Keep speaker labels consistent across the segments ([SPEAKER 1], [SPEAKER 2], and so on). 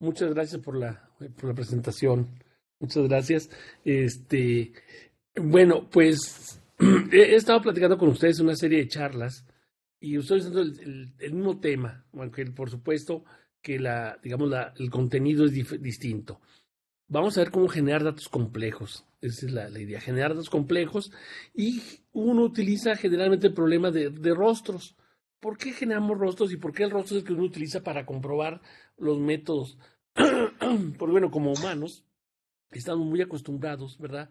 [SPEAKER 1] Muchas gracias por la, presentación. Muchas gracias. Este, bueno, pues he estado platicando con ustedes una serie de charlas y ustedes usando el, mismo tema, aunque por supuesto que la, digamos, el contenido es distinto. Vamos a ver cómo generar datos complejos. Esa es la, idea, generar datos complejos y uno utiliza generalmente el problema de, de rostros. ¿Por qué generamos rostros y por qué el rostro es el que uno utiliza para comprobar los métodos, por bueno, como humanos, estamos muy acostumbrados, ¿verdad?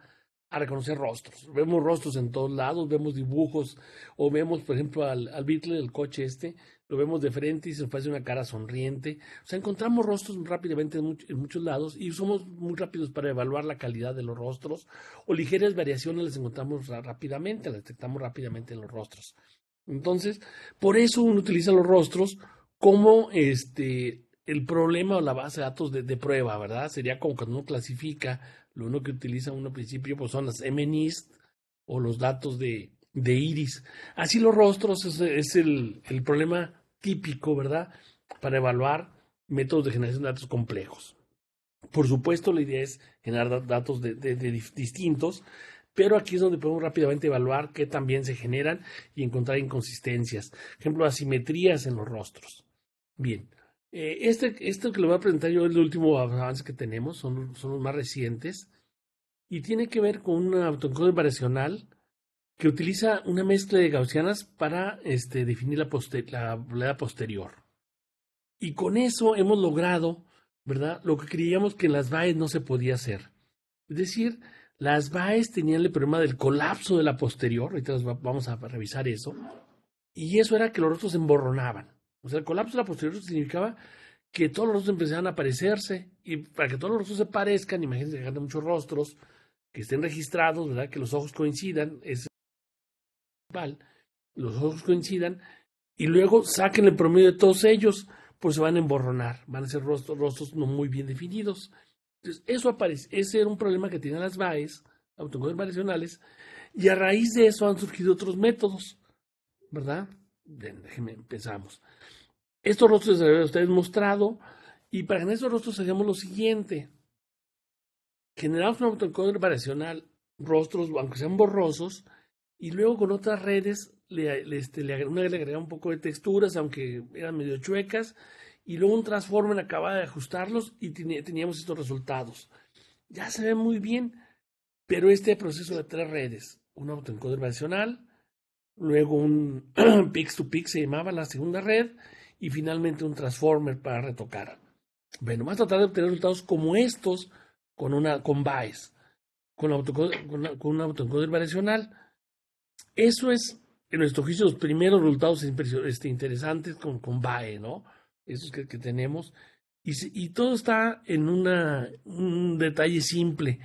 [SPEAKER 1] a reconocer rostros. Vemos rostros en todos lados, vemos dibujos, o vemos, por ejemplo, al, al del coche este, lo vemos de frente y se nos parece una cara sonriente. O sea, encontramos rostros rápidamente en, en, muchos lados y somos muy rápidos para evaluar la calidad de los rostros, o ligeras variaciones las encontramos rápidamente, las detectamos rápidamente en los rostros. Entonces, por eso uno utiliza los rostros como este el problema o la base de datos de, prueba, ¿verdad? Sería como cuando uno clasifica, lo uno que utiliza uno al principio pues son las MNIST o los datos de, de iris. Así los rostros es, el, problema típico, ¿verdad? Para evaluar métodos de generación de datos complejos. Por supuesto, la idea es generar datos de distintos, pero aquí es donde podemos rápidamente evaluar qué también se generan y encontrar inconsistencias, ejemplo, asimetrías en los rostros. Bien, eh, este, esto que le voy a presentar yo es el último avance que tenemos, son, son los más recientes, y tiene que ver con un autoencoder variacional que utiliza una mezcla de gaussianas para este, definir la, poster, la posterior. Y con eso hemos logrado, ¿verdad? Lo que creíamos que en las vaes no se podía hacer. Es decir, las BAEs tenían el problema del colapso de la posterior, ahorita vamos a revisar eso, y eso era que los rostros se emborronaban. O sea, el colapso de la posterior significaba que todos los rostros empezaban a parecerse. Y para que todos los rostros se parezcan, imagínense que hay muchos rostros que estén registrados, ¿verdad? Que los ojos coincidan, es principal, los ojos coincidan, y luego saquen el promedio de todos ellos, pues se van a emborronar, van a ser rostros, rostros no muy bien definidos. Entonces, eso aparece, ese era un problema que tienen las VAES, autoencuestas variacionales, y a raíz de eso han surgido otros métodos, ¿verdad? Déjenme, empezamos. Estos rostros les había ustedes mostrado y para generar estos esos rostros hacíamos lo siguiente. Generamos un autoencoder variacional, rostros, aunque sean borrosos, y luego con otras redes le, este, agregamos un poco de texturas, aunque eran medio chuecas, y luego un transformer acababa de ajustarlos y teníamos estos resultados. Ya se ve muy bien, pero este proceso de tres redes, un autoencoder variacional, luego un pix to pix se llamaba la segunda red, y finalmente un transformer para retocar. Bueno, más a tratar de obtener resultados como estos con una con con, con, un autoencoder variacional. Eso es, en nuestro juicio, los primeros resultados este, interesantes con, con BAE, ¿no? Esos que, que tenemos. Y, todo está en un detalle simple,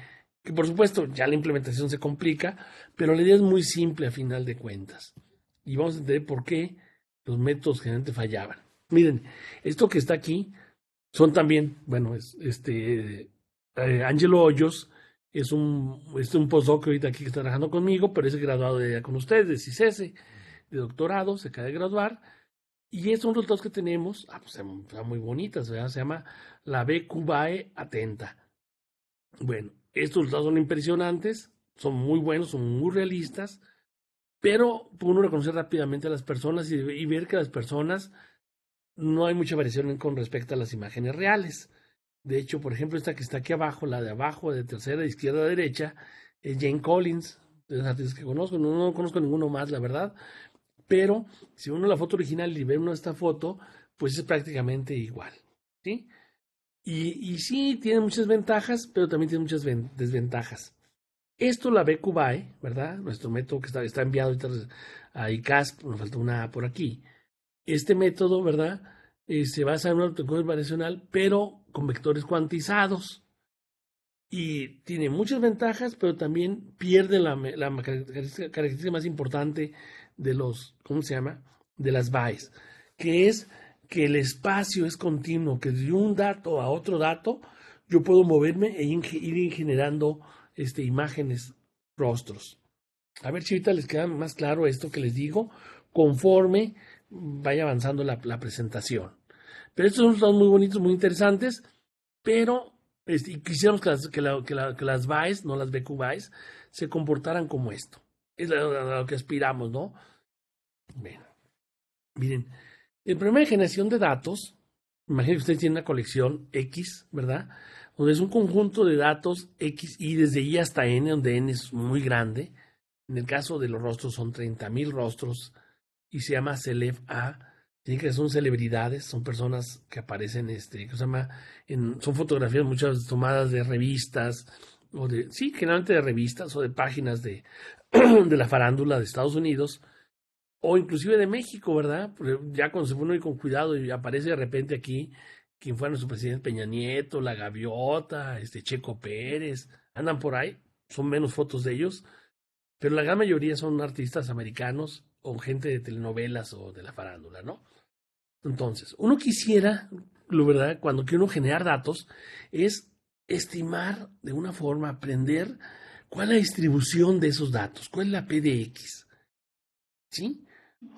[SPEAKER 1] que por supuesto ya la implementación se complica, pero la idea es muy simple a final de cuentas. Y vamos a entender por qué los métodos generalmente fallaban. Miren, esto que está aquí son también, bueno, es, este, eh, Angelo Hoyos es un, es un postdoc que ahorita aquí está trabajando conmigo, pero es graduado de, con ustedes, de CICESE, de doctorado, se acaba de graduar. Y son resultados que tenemos, ah, pues son muy bonitas, ¿verdad? se llama la BQBAE Atenta. Bueno, estos resultados son impresionantes, son muy buenos, son muy realistas, pero uno reconocer rápidamente a las personas y ver que las personas no hay mucha variación con respecto a las imágenes reales. De hecho, por ejemplo, esta que está aquí abajo, la de abajo, de tercera, izquierda a derecha, es Jane Collins, de los artistas que conozco. No, conozco ninguno más, la verdad. Pero si uno la foto original y ve uno esta foto, pues es prácticamente igual. ¿sí? Y, sí, tiene muchas ventajas, pero también tiene muchas desventajas. Esto la ve Kubai, ¿verdad? Nuestro método que está, está enviado a ICASP, nos faltó una por aquí este método, ¿verdad? Eh, se basa en un autoencode variacional, pero con vectores cuantizados. Y tiene muchas ventajas, pero también pierde la, característica más importante de los, ¿cómo se llama? De las BAEs, que es que el espacio es continuo, que de un dato a otro dato yo puedo moverme e ir generando este, imágenes, rostros. A ver si ahorita les queda más claro esto que les digo, conforme vaya avanzando la, presentación... Pero estos son resultados muy bonitos, muy interesantes, pero este, y quisiéramos que las, que, las VAES, no las BQVAES, se comportaran como esto. Es a lo que aspiramos, ¿no? Miren, el problema de generación de datos, imagínense que ustedes tienen una colección X, ¿verdad? Donde es un conjunto de datos X, Y desde Y hasta N, donde N es muy grande. En el caso de los rostros son 30.000 rostros y se llama Celeb A. que son celebridades, son personas que aparecen, este, que se llama, son fotografías muchas tomadas de revistas, o de, sí, generalmente de revistas o de páginas de, de la farándula de Estados Unidos, o inclusive de México, ¿verdad? ya cuando se y con cuidado y aparece de repente aquí quien fue nuestro presidente Peña Nieto, la gaviota, este Checo Pérez, andan por ahí, son menos fotos de ellos, pero la gran mayoría son artistas americanos o gente de telenovelas o de la farándula, ¿no? Entonces, uno quisiera, lo verdad, cuando quiere uno generar datos, es estimar de una forma, aprender cuál es la distribución de esos datos, cuál es la PDX. ¿Sí?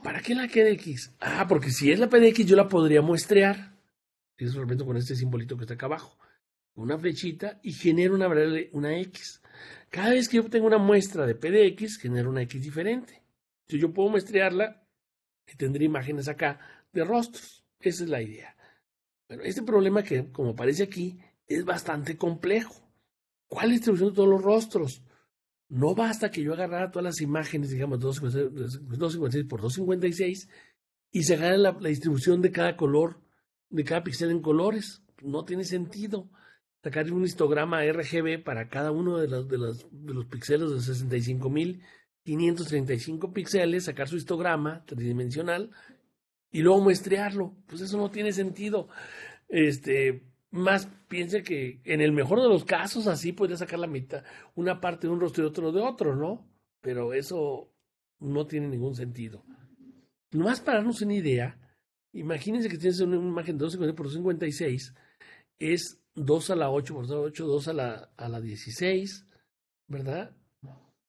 [SPEAKER 1] ¿Para qué la x? Ah, porque si es la x yo la podría muestrear. Eso repito con este simbolito que está acá abajo. Una flechita y genero una, una X. Cada vez que yo tengo una muestra de PDX, genero una X diferente. Si yo puedo muestrearla, tendré imágenes acá de rostros. Esa es la idea. pero este problema que, como aparece aquí, es bastante complejo. ¿Cuál es la distribución de todos los rostros? No basta que yo agarrara todas las imágenes, digamos 256 por 256, y se agarre la, distribución de cada color, de cada píxel en colores. No tiene sentido sacar un histograma RGB para cada uno de los, de los, de los píxeles de 65.000 535 píxeles, sacar su histograma tridimensional y luego muestrearlo. Pues eso no tiene sentido. Este, más piense que en el mejor de los casos así podría sacar la mitad, una parte de un rostro y otro de otro, ¿no? Pero eso no tiene ningún sentido. Nomás para darnos una idea, imagínense que tienes una imagen de 250 por 56, es 2 a la 8 por 8, 2 a la, a la 16, ¿verdad?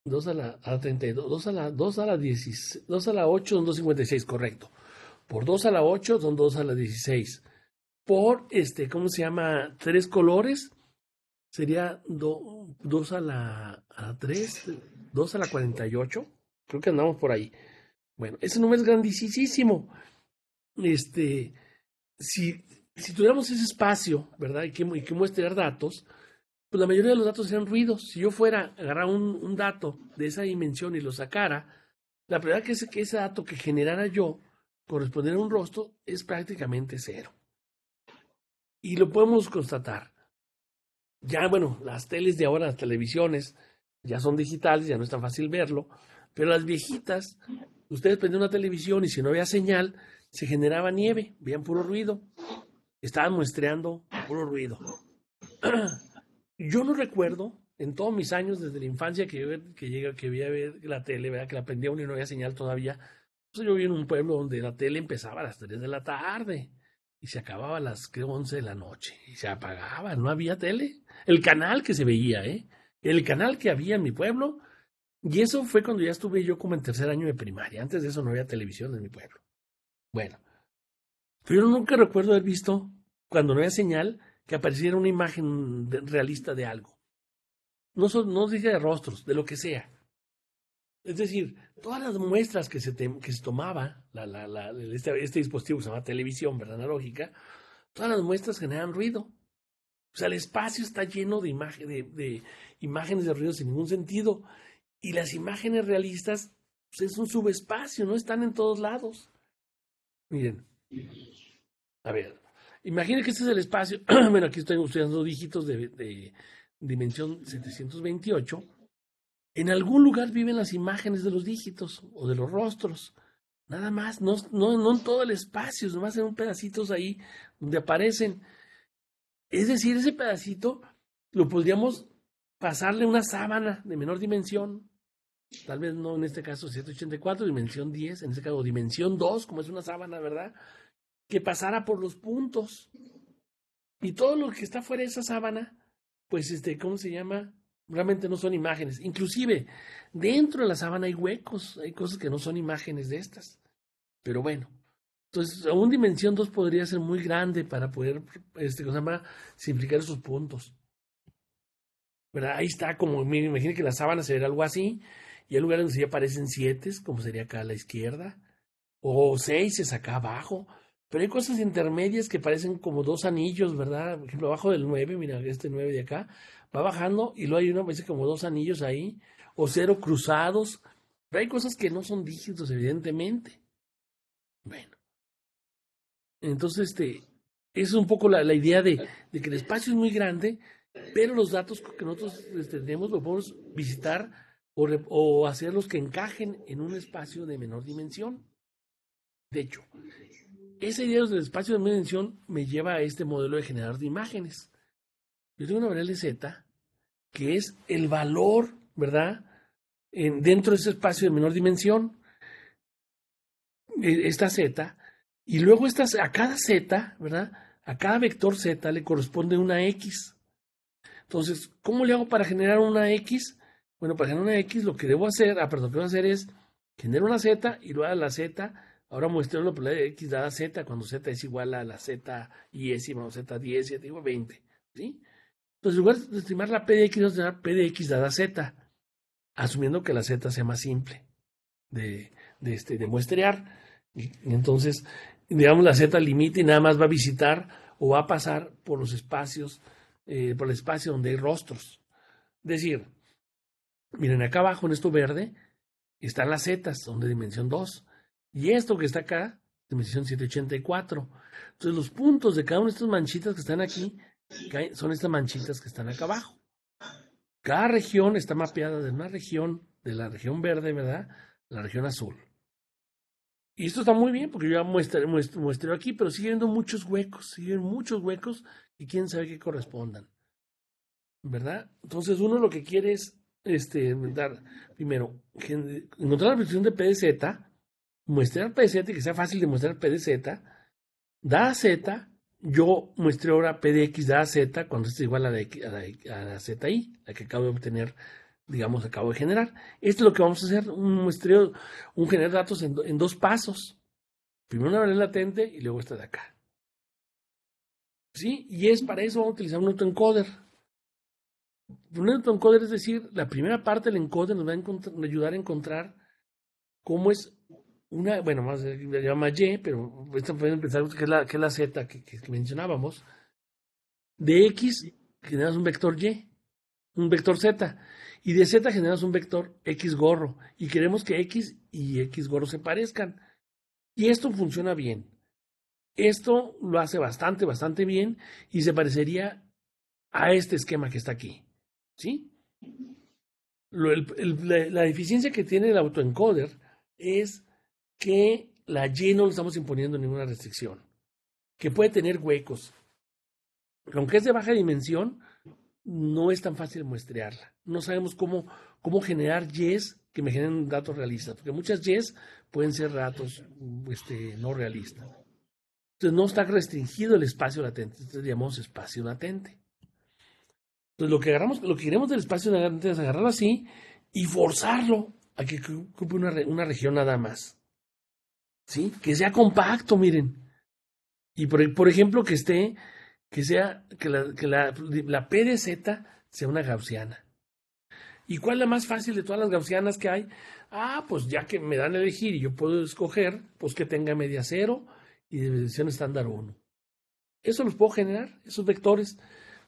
[SPEAKER 1] 2 a la, a 32, 2 a la, 2 a la 16, 2 a la 8 son 256, correcto. Por 2 a la 8 son 2 a la 16. Por, este, ¿cómo se llama? Tres colores sería 2 a la, a 3, 2 a la 48. Creo que andamos por ahí. Bueno, ese número es grandísimo. Este, si, si tuviéramos ese espacio, ¿verdad? Y que, y que datos, pues la mayoría de los datos eran ruidos. Si yo fuera a agarrar un, dato de esa dimensión y lo sacara, la verdad que ese, que ese dato que generara yo correspondiera a un rostro es prácticamente cero. Y lo podemos constatar. Ya, bueno, las teles de ahora, las televisiones, ya son digitales, ya no es tan fácil verlo, pero las viejitas, ustedes prendían una televisión y si no había señal, se generaba nieve, veían puro ruido, estaban muestreando puro ruido. Yo no recuerdo en todos mis años desde la infancia que yo, que llega que ver la tele, ¿verdad? que la prendía uno y no había señal todavía. Pues, yo vivía en un pueblo donde la tele empezaba a las 3 de la tarde y se acababa a las 11 de la noche y se apagaba, no había tele. El canal que se veía, ¿eh? el canal que había en mi pueblo. Y eso fue cuando ya estuve yo como en tercer año de primaria. Antes de eso no había televisión en mi pueblo. Bueno, pero yo nunca recuerdo haber visto, cuando no había señal, que apareciera una imagen realista de algo. No, se no dice de rostros, de lo que sea. Es decir, todas las muestras que se, que se tomaba, este, este, dispositivo que se llama televisión, ¿verdad? Analógica, todas las muestras generan ruido. O sea, el espacio está lleno de, de, de imágenes de ruido sin ningún sentido. Y las imágenes realistas pues es un subespacio, no están en todos lados. Miren, a ver, Imaginen que este es el espacio. bueno, aquí estoy estudiando dígitos de, dimensión 728. En algún lugar viven las imágenes de los dígitos o de los rostros. Nada más, no, no, no en todo el espacio, nomás en un pedacitos ahí donde aparecen. Es decir, ese pedacito lo podríamos pasarle una sábana de menor dimensión, tal vez no en este caso 784, dimensión 10, en este caso dimensión 2, como es una sábana, ¿verdad? que pasara por los puntos. Y todo lo que está fuera de esa sábana, pues este, ¿cómo se llama? Realmente no son imágenes. Inclusive, dentro de la sábana hay huecos, hay cosas que no son imágenes de estas. Pero bueno, entonces aún dimensión 2 podría ser muy grande para poder, este, ¿cómo se llama? Simplificar esos puntos. ¿Verdad? Ahí está, como, ...me imagino que la sábana se algo así, y hay lugares donde sí aparecen siete, como sería acá a la izquierda, o seis es acá abajo. Pero hay cosas intermedias que parecen como dos anillos, ¿verdad? Por ejemplo, abajo del 9, mira, este 9 de acá, va bajando y luego hay una, parece como dos anillos ahí, o cero cruzados. Pero hay cosas que no son dígitos, evidentemente. Bueno. Entonces, este, es un poco la, idea de, de, que el espacio es muy grande, pero los datos que nosotros este, tenemos los podemos visitar o, o hacerlos que encajen en un espacio de menor dimensión. De hecho, ese idea del espacio de menor dimensión me lleva a este modelo de generador de imágenes. Yo tengo una variable Z que es el valor, ¿verdad? En, dentro de ese espacio de menor dimensión, e, esta Z, y luego a cada Z, ¿verdad? A cada vector Z le corresponde una X. Entonces, ¿cómo le hago para generar una X? Bueno, para generar una X lo que debo hacer, ah, lo que hacer es generar una Z y luego a la Z Ahora lo por la eh, x dada z, cuando z es igual a la z yésima o z diez, igual digo 20. ¿sí? Entonces, en lugar de estimar la p de x, vamos p de x dada z, asumiendo que la z sea más simple de, de, este, de muestrear. Y, entonces, digamos, la z límite y nada más va a visitar o va a pasar por los espacios, eh, por el espacio donde hay rostros. Es decir, miren acá abajo en esto verde están las zetas, son de dimensión 2. Y esto que está acá, dimensión 784. Entonces los puntos de cada una de estas manchitas que están aquí son estas manchitas que están acá abajo. Cada región está mapeada de una región, de la región verde, ¿verdad? La región azul. Y esto está muy bien porque yo ya muestro, aquí, pero siguen muchos huecos, siguen muchos huecos y quién sabe qué correspondan. ¿Verdad? Entonces uno lo que quiere es este, dar, primero, encontrar la posición de PDZ, muestrear de que sea fácil de mostrar PDZ, da Z, yo muestreo ahora PDX da Z cuando es igual a la, a la, ZI, la que acabo de obtener, digamos, acabo de generar. Esto es lo que vamos a hacer, un muestreo, un generar datos en, en dos pasos. Primero una variable latente y luego esta de acá. ¿Sí? Y es para eso vamos a utilizar un autoencoder. Un autoencoder es decir, la primera parte del encoder nos va a ayudar a encontrar cómo es una, bueno, más se eh, llama Y, pero esto puede que es la, Z que, mencionábamos, de X generas un vector Y, un vector Z, y de Z generas un vector X gorro, y queremos que X y X gorro se parezcan. Y esto funciona bien. Esto lo hace bastante, bastante bien, y se parecería a este esquema que está aquí. ¿Sí? la, la, deficiencia que tiene el autoencoder es que la Y no le estamos imponiendo ninguna restricción, que puede tener huecos. Aunque es de baja dimensión, no es tan fácil muestrearla. No sabemos cómo, cómo generar yes que me generen datos realistas, porque muchas yes pueden ser datos este, no realistas. Entonces no está restringido el espacio latente, entonces llamamos espacio latente. Entonces lo que agarramos, lo que queremos del espacio latente es agarrarlo así y forzarlo a que ocupe una región nada más. ¿sí? Que sea compacto, miren. Y por, ejemplo, que esté, que sea, que la, que P de Z sea una gaussiana. ¿Y cuál es la más fácil de todas las gaussianas que hay? Ah, pues ya que me dan a elegir y yo puedo escoger, pues que tenga media cero y división estándar 1. Eso los puedo generar, esos vectores.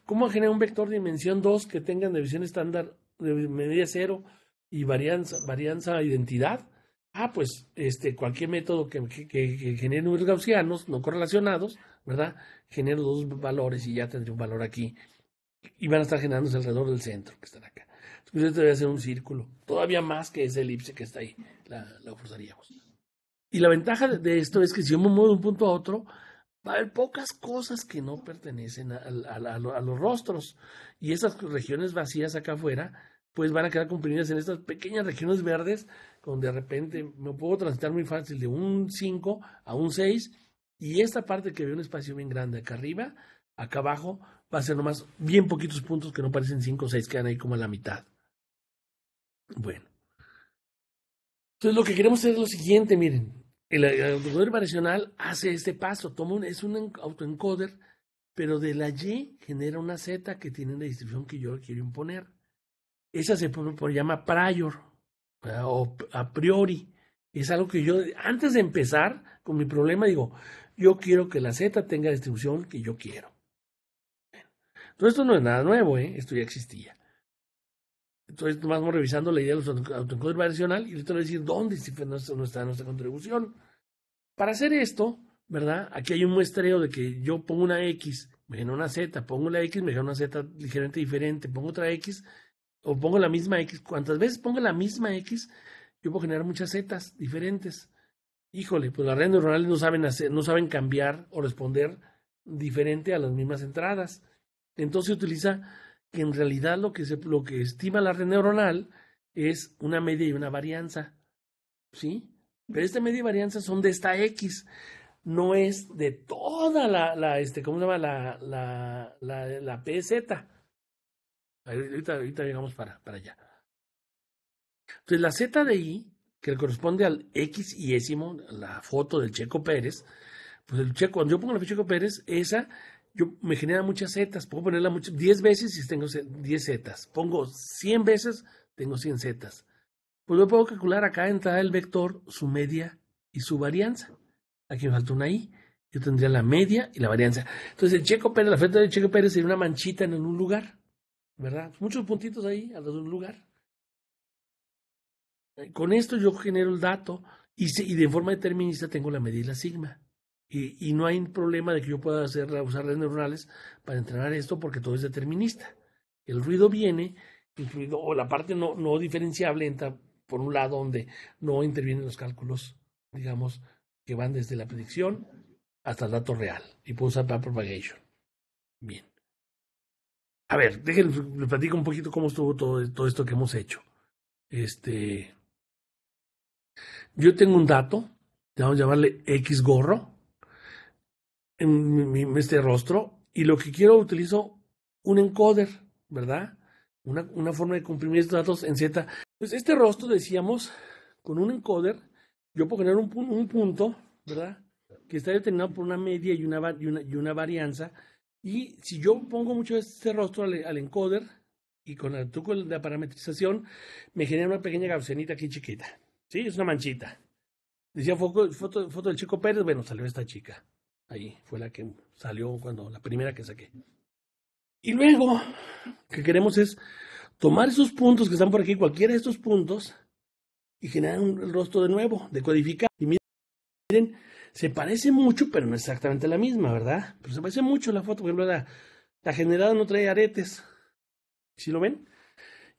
[SPEAKER 1] ¿Cómo generar un vector de dimensión 2 que tenga división estándar de media cero y varianza, varianza identidad? ah, pues este, cualquier método que, genere números gaussianos no correlacionados, ¿verdad? Genera dos valores y ya tendré un valor aquí. Y van a estar generándose alrededor del centro que están acá. Entonces pues esto debe ser un círculo, todavía más que esa elipse que está ahí, la, forzaríamos. Y la ventaja de esto es que si yo me muevo de un punto a otro, va a haber pocas cosas que no pertenecen a, a los rostros. Y esas regiones vacías acá afuera, pues van a quedar comprimidas en estas pequeñas regiones verdes donde de repente me puedo transitar muy fácil de un 5 a un 6 y esta parte que veo un espacio bien grande acá arriba, acá abajo, va a ser nomás bien poquitos puntos que no parecen 5 o 6, quedan ahí como a la mitad. Bueno. Entonces lo que queremos hacer es lo siguiente, miren. El, autocoder variacional hace este paso, toma es un autoencoder, pero de la Y genera una Z que tiene la distribución que yo quiero imponer. Esa se llama prior o a priori. Es algo que yo, antes de empezar con mi problema, digo, yo quiero que la Z tenga distribución que yo quiero. Entonces esto no es nada nuevo, ¿eh? esto ya existía. Entonces vamos revisando la idea de los variacionales y le voy a decir dónde está nuestra, nuestra contribución. Para hacer esto, ¿verdad? Aquí hay un muestreo de que yo pongo una X, me genera una Z, pongo la X, me genera una Z ligeramente diferente, pongo otra X, o pongo la misma X, cuantas veces pongo la misma X, yo puedo generar muchas Z diferentes. Híjole, pues las redes neuronales no saben, hacer, no saben cambiar o responder diferente a las mismas entradas. Entonces utiliza que en realidad lo que, lo que estima la red neuronal es una media y una varianza. ¿Sí? Pero esta media y varianza son de esta X. No es de toda la, la este, ¿cómo se llama? la, la, la PZ. Ahorita, llegamos para, para allá. Entonces, la Z de I, que le corresponde al X y décimo la foto del Checo Pérez, pues el Checo, cuando yo pongo la Checo Pérez, esa yo me genera muchas zetas, puedo ponerla 10 veces y tengo 10 zetas, pongo 100 veces, tengo 100 zetas. Pues yo puedo calcular acá entrada del vector, su media y su varianza. Aquí me falta una i, yo tendría la media y la varianza. Entonces el Checo Pérez, la foto del Checo Pérez sería una manchita en un lugar. ¿verdad? Muchos puntitos ahí lado de un lugar. Eh, con esto yo genero el dato y, de forma determinista tengo la medida la sigma. Y, no hay problema de que yo pueda hacer, usar redes neuronales para entrenar esto porque todo es determinista. El ruido viene, incluido o la parte no, diferenciable entra por un lado donde no intervienen los cálculos, digamos, que van desde la predicción hasta el dato real. Y puedo usar propagation. Bien a ver, déjenme platico un poquito cómo estuvo todo, esto que hemos hecho. Este, yo tengo un dato, vamos a llamarle X gorro, en este rostro, y lo que quiero utilizo un encoder, ¿verdad? Una, una forma de comprimir estos datos en Z. Pues este rostro, decíamos, con un encoder, yo puedo generar un, un punto, ¿verdad? Que está determinado por una media y una, y una varianza y si yo pongo mucho este rostro al, encoder y con el truco de la parametrización, me genera una pequeña gaussianita aquí chiquita. ¿Sí? Es una manchita. Decía foto, foto, del chico Pérez, bueno, salió esta chica. Ahí fue la que salió cuando la primera que saqué. Y luego, que queremos es tomar esos puntos que están por aquí, cualquiera de estos puntos, y generar un, rostro de nuevo, decodificar. Y miren, se parece mucho, pero no es exactamente la misma, ¿verdad? Pero se parece mucho la foto, por ejemplo, la, generada no trae aretes. ¿Sí lo ven?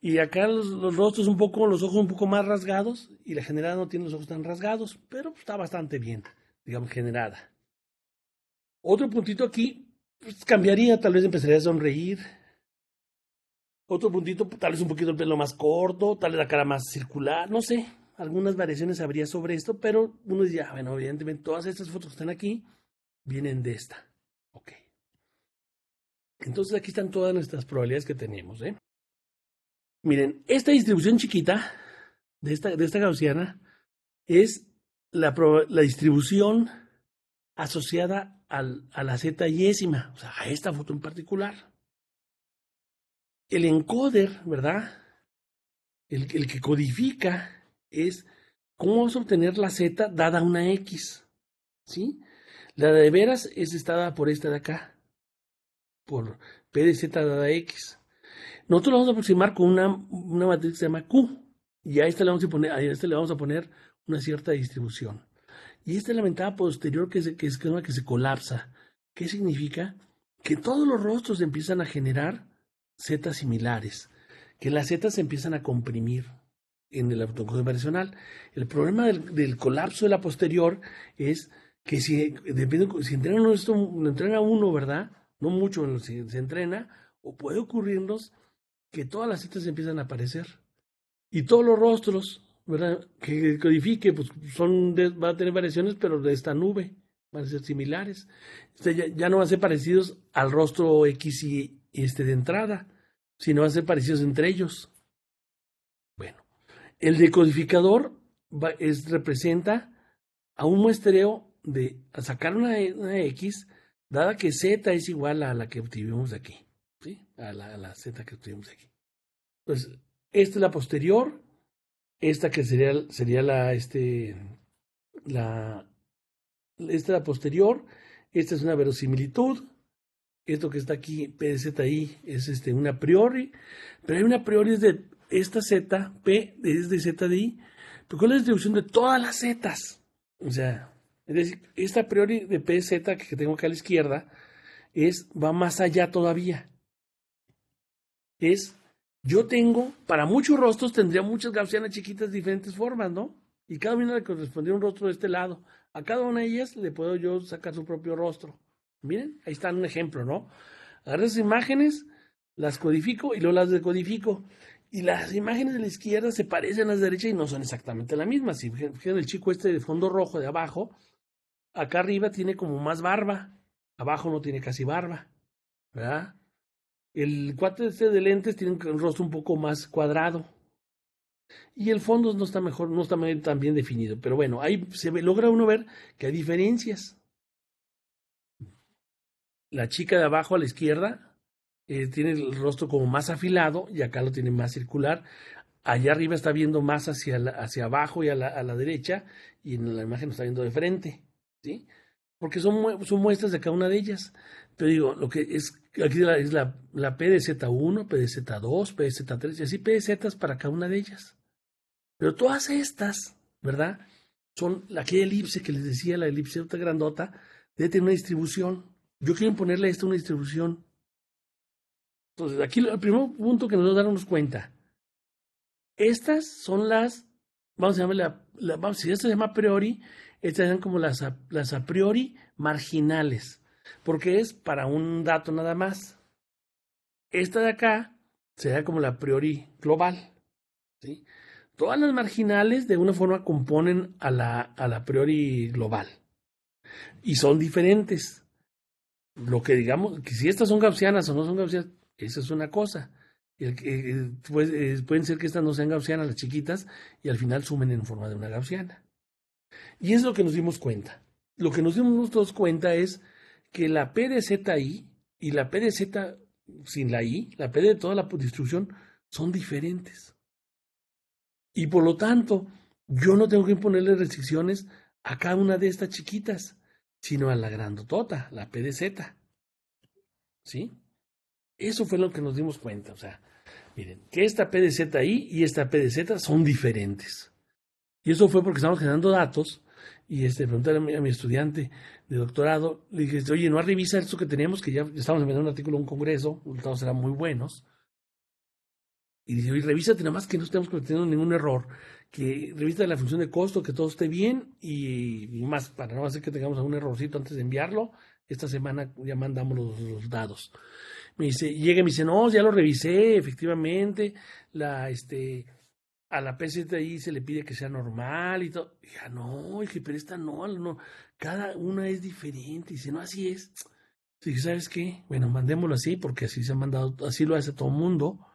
[SPEAKER 1] Y acá los, los, rostros un poco, los ojos un poco más rasgados, y la generada no tiene los ojos tan rasgados, pero está bastante bien, digamos, generada. Otro puntito aquí, pues cambiaría, tal vez empezaría a sonreír. Otro puntito, tal vez un poquito el pelo más corto, tal vez la cara más circular, no sé algunas variaciones habría sobre esto, pero uno diría, ah, bueno, evidentemente todas estas fotos que están aquí vienen de esta. Ok. Entonces aquí están todas nuestras probabilidades que tenemos. ¿eh? Miren, esta distribución chiquita de esta, de esta gaussiana es la, distribución asociada al, a la z yésima, o sea, a esta foto en particular. El encoder, ¿verdad? El, el que codifica es cómo vamos a obtener la z dada una x. ¿Sí? La de veras es esta dada por esta de acá, por p de z dada x. Nosotros la vamos a aproximar con una, una matriz que se llama Q, y a esta le vamos a poner, este le vamos a poner una cierta distribución. Y esta es la ventana posterior que, se, es la que se colapsa. ¿Qué significa? Que todos los rostros empiezan a generar Z similares, que las Z se empiezan a comprimir en el autoconsumo variacional El problema del, colapso de la posterior es que si, depende, si entrena uno, esto, entrena uno, ¿verdad? No mucho, si se entrena, o puede ocurrirnos que todas las citas empiezan a aparecer. Y todos los rostros, ¿verdad? Que codifique, pues son va a tener variaciones, pero de esta nube van a ser similares. ya, no van a ser parecidos al rostro X y este de entrada, sino van a ser parecidos entre ellos. El decodificador es, representa a un muestreo de a sacar una, X, dada que Z es igual a la que obtuvimos aquí. ¿sí? A, la, Z que obtuvimos aquí. Entonces, esta es la posterior, esta que sería, sería la, este, la, esta es la posterior, esta es una verosimilitud, esto que está aquí, PZI, es este, una priori, pero hay una priori de esta Z, P es de Z de I, pero ¿cuál es la distribución de todas las Z? O sea, es decir, esta priori de P, PZ que tengo acá a la izquierda es, va más allá todavía. Es, yo tengo, para muchos rostros tendría muchas gaussianas chiquitas de diferentes formas, ¿no? Y cada una le a un rostro de este lado. A cada una de ellas le puedo yo sacar su propio rostro. Miren, ahí está un ejemplo, ¿no? Agarro esas imágenes, las codifico y luego las decodifico y las imágenes de la izquierda se parecen a las de derecha y no son exactamente las mismas. Si fijan el chico este de fondo rojo de abajo, acá arriba tiene como más barba, abajo no tiene casi barba, ¿verdad? El cuate este de lentes tiene un rostro un poco más cuadrado. Y el fondo no está mejor, no está tan bien definido. Pero bueno, ahí se logra uno ver que hay diferencias. La chica de abajo a la izquierda eh, tiene el rostro como más afilado y acá lo tiene más circular. Allá arriba está viendo más hacia, hacia abajo y a la, derecha y en la imagen lo está viendo de frente, ¿sí? Porque son, muestras de cada una de ellas. Pero digo, lo que es aquí es la, la z 1 z 2 z 3 y así Z para cada una de ellas. Pero todas estas, ¿verdad? Son aquella elipse que les decía, la elipse grandota, debe tener una distribución. Yo quiero imponerle a esto una distribución entonces, aquí el primer punto que nos damos cuenta. Estas son las, vamos a llamarla, si esta se llama priori, estas son como las, las a priori marginales, porque es para un dato nada más. Esta de acá sería como la priori global. Todas las marginales de una forma componen a la, a la priori global y son diferentes. Lo que digamos, que si estas son gaussianas o no son gaussianas, esa es una cosa. Eh, pues, eh, pueden ser que estas no sean gaussianas, las chiquitas, y al final sumen en forma de una gaussiana. Y es lo que nos dimos cuenta. Lo que nos dimos nosotros cuenta es que la P de ZI y la P de Z sin la I, la P de toda la distribución, son diferentes. Y por lo tanto, yo no tengo que imponerle restricciones a cada una de estas chiquitas, sino a la grandotota, la P de Z. ¿Sí? Eso fue lo que nos dimos cuenta. O sea, miren, que esta PDZ ahí y esta PDZ son diferentes. Y eso fue porque estamos generando datos. Y este, pregunté a mi, estudiante de doctorado, le dije, oye, ¿no revisa esto que teníamos? Que ya estamos enviando un artículo a un congreso, los resultados eran muy buenos. Y dice, oye, revísate nada más que no estemos cometiendo ningún error, que revista la función de costo, que todo esté bien y, más, para no hacer que tengamos algún errorcito antes de enviarlo, esta semana ya mandamos los, resultados. Me dice, llega y me dice, no, ya lo revisé, efectivamente, la, este, a la ahí... se le pide que sea normal y todo. Dije, ah, no, dije, pero esta no, no, cada una es diferente. Dice, no, así es. Dije, ¿sabes qué? Bueno, mandémoslo así porque así se ha mandado, así lo hace todo el mundo,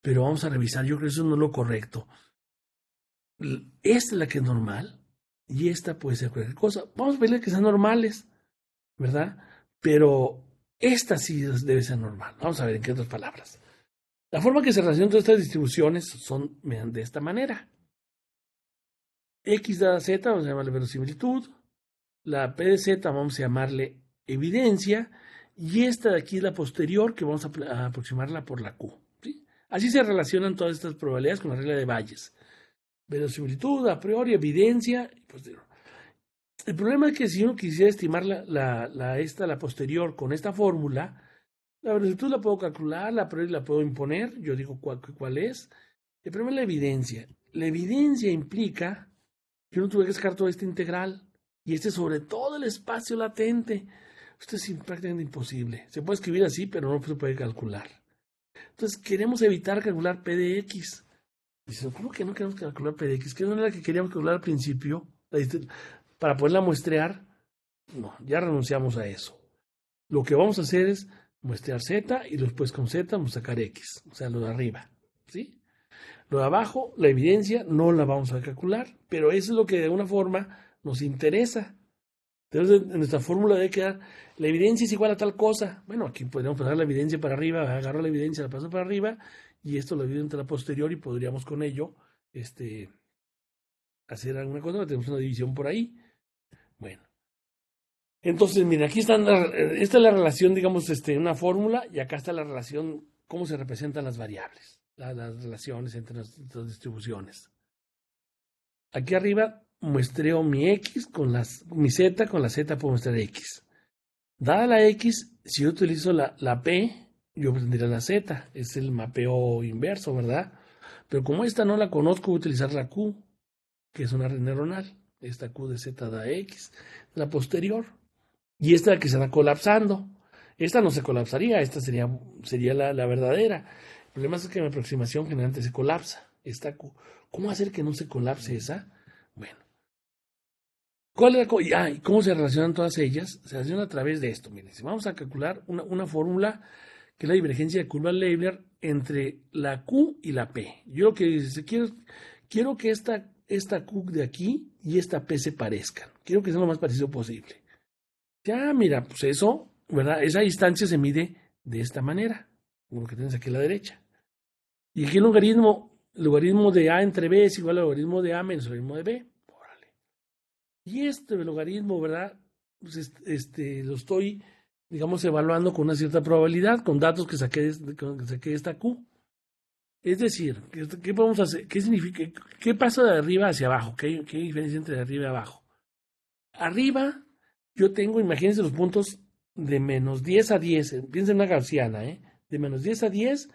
[SPEAKER 1] pero vamos a revisar. Yo creo que eso no es lo correcto. Esta es la que es normal y esta puede ser cualquier cosa. Vamos a ver que sean normales, ¿verdad? Pero esta sí debe ser normal. Vamos a ver en qué otras palabras. La forma que se relacionan todas estas distribuciones son de esta manera. X dada Z, vamos a llamarle verosimilitud. La P de Z vamos a llamarle evidencia. Y esta de aquí es la posterior que vamos a aproximarla por la Q. Así se relacionan todas estas probabilidades con la regla de Bayes. Verosimilitud, a priori, evidencia y posterior. El problema es que si uno quisiera estimar la, la, la la posterior con esta fórmula, la velocidad la puedo calcular, la prioridad la puedo imponer, yo digo cuál, es. El problema es la evidencia. La evidencia implica que uno tuve que sacar toda esta integral y este sobre todo el espacio latente. Esto es prácticamente imposible. Se puede escribir así, pero no se puede calcular. Entonces queremos evitar calcular p de x. Dicen, ¿cómo que no queremos calcular p de x? Que no era la que queríamos calcular al principio, la, para poderla muestrear, no, ya renunciamos a eso. Lo que vamos a hacer es muestrear Z y después con Z vamos a sacar X, o sea, lo de arriba. ¿sí? Lo de abajo, la evidencia, no la vamos a calcular, pero eso es lo que de alguna forma nos interesa. Entonces, en nuestra fórmula debe quedar, la evidencia es igual a tal cosa. Bueno, aquí podríamos pasar la evidencia para arriba, agarrar la evidencia, la paso para arriba, y esto la evidencia la posterior y podríamos con ello este, hacer alguna cosa, tenemos una división por ahí. Entonces, mira, aquí está eh, la relación, digamos, este, una fórmula y acá está la relación, cómo se representan las variables, las relaciones entre las, distribuciones. Aquí arriba muestreo mi x con las, mi z con la z puedo mostrar x. Dada la x, si yo utilizo la, la p, yo obtendría la z. Es el mapeo inverso, ¿verdad? Pero como esta no la conozco, voy a utilizar la q, que es una red neuronal. Esta q de z da x, la posterior. Y esta que se está colapsando. Esta no se colapsaría, esta sería, sería la, verdadera. El problema es que mi aproximación generalmente se colapsa. Esta, ¿Cómo hacer que no se colapse esa? Bueno. ¿Cuál es la ah, ¿y ¿Cómo se relacionan todas ellas? Se relacionan a través de esto. Miren, si vamos a calcular una, fórmula que es la divergencia de curva leibler entre la Q y la P. Yo lo que quiero, quiero que esta, esta Q de aquí y esta P se parezcan. Quiero que sea lo más parecido posible. Ya, mira, pues eso, ¿verdad? Esa distancia se mide de esta manera, como lo que tienes aquí a la derecha. Y aquí el logaritmo, logaritmo de A entre B es igual al logaritmo de A menos el logaritmo de B. Órale. Y este logaritmo, ¿verdad? Pues este, este lo estoy, digamos, evaluando con una cierta probabilidad, con datos que saqué, que saqué de esta Q. Es decir, ¿qué podemos hacer? ¿Qué significa? ¿Qué pasa de arriba hacia abajo? ¿Qué, qué diferencia entre arriba y abajo? Arriba yo tengo, imagínense los puntos de menos 10 a 10, eh, piensen en una gaussiana, eh, de menos 10 a 10,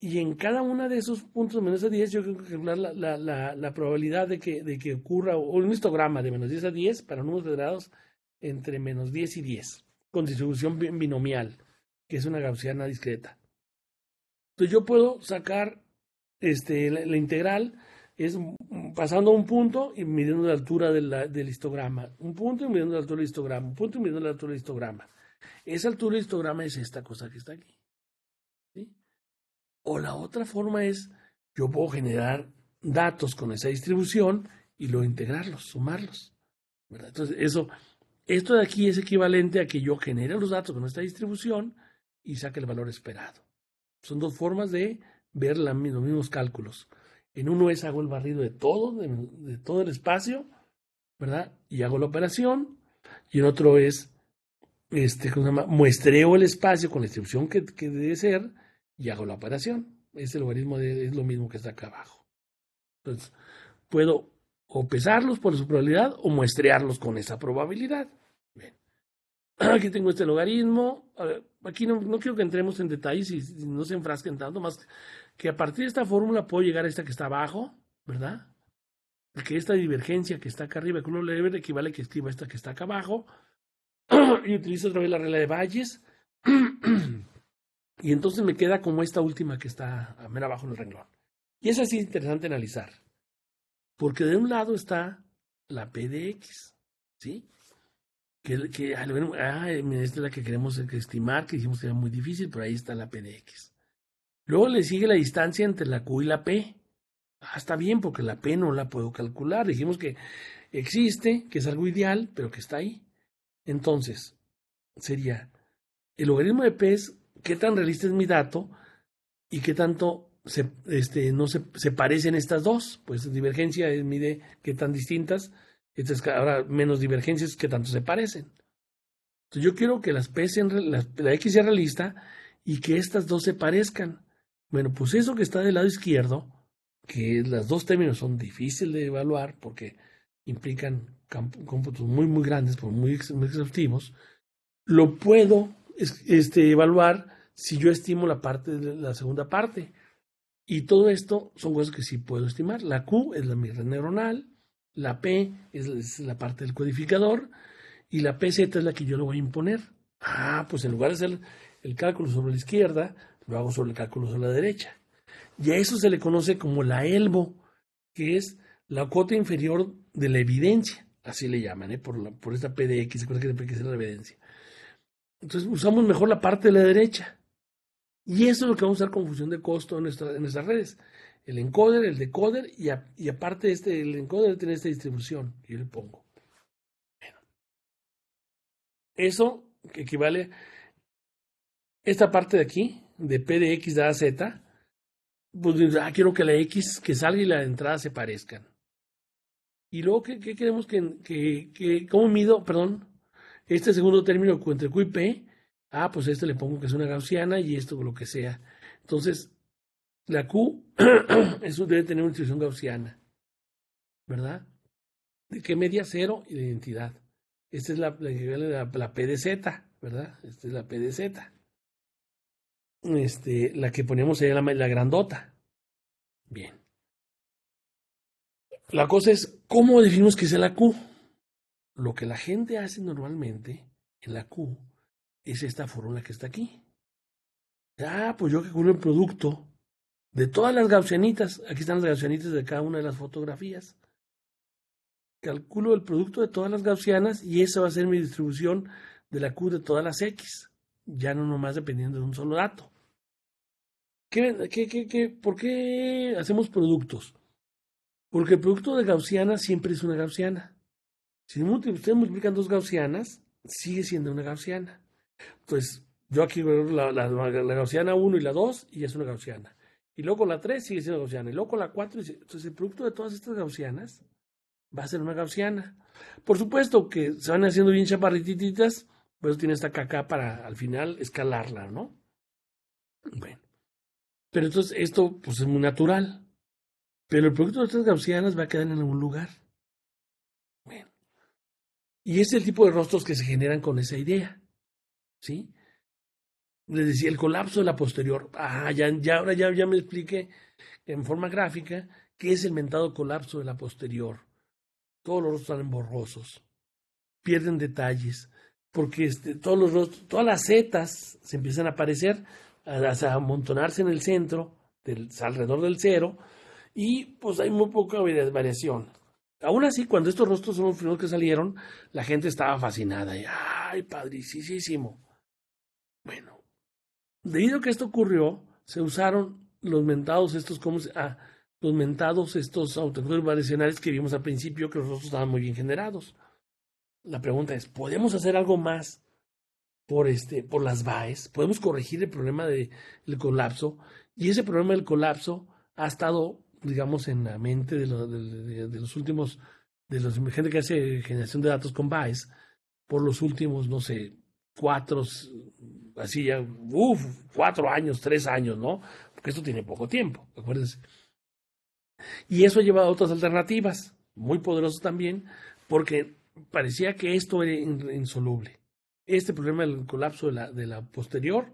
[SPEAKER 1] y en cada uno de esos puntos de menos a 10 yo tengo que calcular la, probabilidad de que, ocurra o un histograma de menos 10 a 10 para números de grados entre menos 10 y 10, con distribución binomial, que es una gaussiana discreta. Entonces yo puedo sacar este, la, integral es pasando un punto y midiendo la altura del histograma, un punto y midiendo la altura del histograma, un punto y midiendo la altura del histograma. Esa altura del histograma es esta cosa que está aquí. O la otra forma es, yo puedo generar datos con esa distribución y lo integrarlos, sumarlos. ¿verdad? Entonces, eso, esto de aquí es equivalente a que yo genere los datos con esta distribución y saque el valor esperado. Son dos formas de ver los mismos cálculos. En uno es hago el barrido de todo, de, todo el espacio, ¿verdad? Y hago la operación. Y en otro es, este, ¿cómo se llama? Muestreo el espacio con la instrucción que, debe ser y hago la operación. Ese logaritmo es lo mismo que está acá abajo. Entonces, puedo o pesarlos por su probabilidad o muestrearlos con esa probabilidad. Aquí tengo este logaritmo. aquí no, no, quiero que entremos en detalles y, y no se enfrasquen tanto más que a partir de esta fórmula puedo llegar a esta que está abajo, ¿verdad? Que esta divergencia que está acá arriba, que uno le debe equivale a que escriba esta que está acá abajo. y utilizo otra vez la regla de Valles. y entonces me queda como esta última que está a abajo en el renglón. Y es así interesante analizar. Porque de un lado está la P de X, ¿sí? Que, ah, ah esta es la que queremos estimar, que dijimos que era muy difícil, pero ahí está la P de X. Luego le sigue la distancia entre la Q y la P. Ah, está bien, porque la P no la puedo calcular. Dijimos que existe, que es algo ideal, pero que está ahí. Entonces, sería el logaritmo de P es qué tan realista es mi dato y qué tanto se, este, no se, parecen estas dos. Pues divergencia es, mide qué tan distintas. ahora menos divergencias qué tanto se parecen. Entonces, yo quiero que las P sean, la X sea realista y que estas dos se parezcan. Bueno, pues eso que está del lado izquierdo, que los dos términos son difíciles de evaluar porque implican cómputos muy, muy grandes, por muy, muy exhaustivos, lo puedo este, evaluar si yo estimo la parte de la segunda parte. Y todo esto son cosas que sí puedo estimar. La Q es la mirada neuronal, la P es, es la parte del codificador y la PZ es la que yo le voy a imponer. Ah, pues en lugar de hacer el cálculo sobre la izquierda, lo hago sobre el cálculo sobre la derecha. Y a eso se le conoce como la elbo, que es la cuota inferior de la evidencia, así le llaman, ¿eh? por, la, por esta PDX, ¿se que que es la evidencia? Entonces usamos mejor la parte de la derecha. Y eso es lo que vamos a usar con función de costo en, nuestra, en nuestras redes. El encoder, el decoder y, y aparte este, el encoder tiene esta distribución que yo le pongo. Eso equivale esta parte de aquí, de P de X dada Z, pues ah, quiero que la X que salga y la entrada se parezcan. Y luego, ¿qué, qué queremos que, cómo mido, perdón, este segundo término entre Q y P? Ah, pues este le pongo que es una gaussiana y esto lo que sea. Entonces, la Q eso debe tener una distribución gaussiana, ¿verdad? ¿De qué media? Cero y de identidad. Esta es la, la P de Z, ¿verdad? Esta es la P de Z este, la que poníamos ahí, la, la grandota. Bien. La cosa es, ¿cómo definimos que es la Q? Lo que la gente hace normalmente en la Q es esta fórmula que está aquí. Ah, pues yo calculo el producto de todas las gaussianitas, aquí están las gaussianitas de cada una de las fotografías. Calculo el producto de todas las gaussianas y esa va a ser mi distribución de la Q de todas las X ya no nomás dependiendo de un solo dato. ¿Qué, qué, qué, por qué hacemos productos? Porque el producto de gaussiana siempre es una gaussiana. Si ustedes multiplican dos gaussianas, sigue siendo una gaussiana. Entonces, yo aquí veo la, la, gaussiana 1 y la 2 y es una gaussiana. Y luego la 3 sigue siendo gaussiana. Y luego la 4. Entonces el producto de todas estas gaussianas va a ser una gaussiana. Por supuesto que se van haciendo bien chaparrititas por eso tiene esta caca para al final escalarla, ¿no? Bueno. Pero entonces esto pues es muy natural. Pero el producto de estas gaussianas va a quedar en algún lugar. Bueno. Y es el tipo de rostros que se generan con esa idea. ¿Sí? Les decía, el colapso de la posterior. Ah, ya, ya ahora ya, ya me expliqué en forma gráfica qué es el mentado colapso de la posterior. Todos los rostros salen borrosos, pierden detalles, porque este, todos los rostros, todas las setas se empiezan a aparecer, a, amontonarse en el centro, alrededor del cero, y pues hay muy poca variación. Aún así, cuando estos rostros son los primeros que salieron, la gente estaba fascinada. Y, ¡Ay, padricísimo! Bueno, debido a que esto ocurrió, se usaron los mentados estos, como ah, los mentados estos auténticos variacionales que vimos al principio, que los rostros estaban muy bien generados la pregunta es, ¿podemos hacer algo más por, este, por las VAES? ¿Podemos corregir el problema del colapso? Y ese problema del colapso ha estado, digamos, en la mente de, los últimos, de los gente que hace generación de datos con VAES, por los últimos, no sé, cuatro, así ya, uff, cuatro años, tres años, ¿no? Porque esto tiene poco tiempo, acuérdense. Y eso llevado a otras alternativas, muy poderosas también, porque parecía que esto era insoluble. Este problema del colapso de la, posterior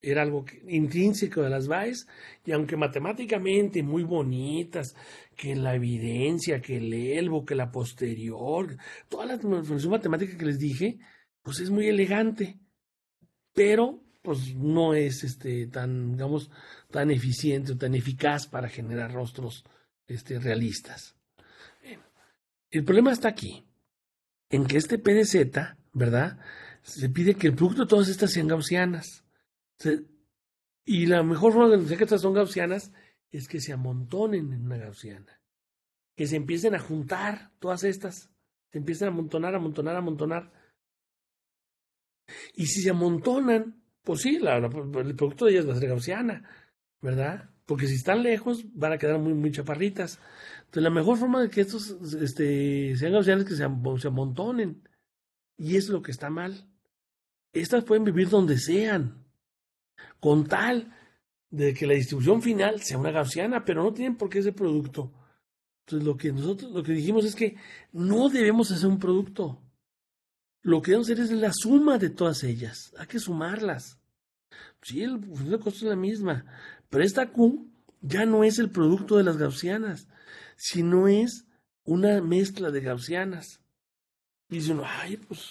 [SPEAKER 1] era algo intrínseco de las VAES, y aunque matemáticamente muy bonitas, que la evidencia, que el elbo, que la posterior, toda la información matemática que les dije, pues es muy elegante, pero pues no es este tan, digamos, tan eficiente o tan eficaz para generar rostros este, realistas. El problema está aquí en que este PDZ, ¿verdad? Se pide que el producto de todas estas sean gaussianas. y la mejor forma de que estas son gaussianas es que se amontonen en una gaussiana. Que se empiecen a juntar todas estas. Se empiecen a amontonar, amontonar, amontonar. Y si se amontonan, pues sí, el producto de ellas va a ser gaussiana, ¿verdad? Porque si están lejos, van a quedar muy, muy chaparritas. Entonces, la mejor forma de que estos este, sean gaussianos es que se, amontonen. Y es lo que está mal. Estas pueden vivir donde sean, con tal de que la distribución final sea una gaussiana, pero no tienen por qué ser producto. Entonces, lo que nosotros lo que dijimos es que no debemos hacer un producto. Lo que debemos hacer es la suma de todas ellas. Hay que sumarlas. Sí, el costo es la misma, pero esta Q ya no es el producto de las gaussianas, si no es una mezcla de gaussianas? Y dice uno, ay, pues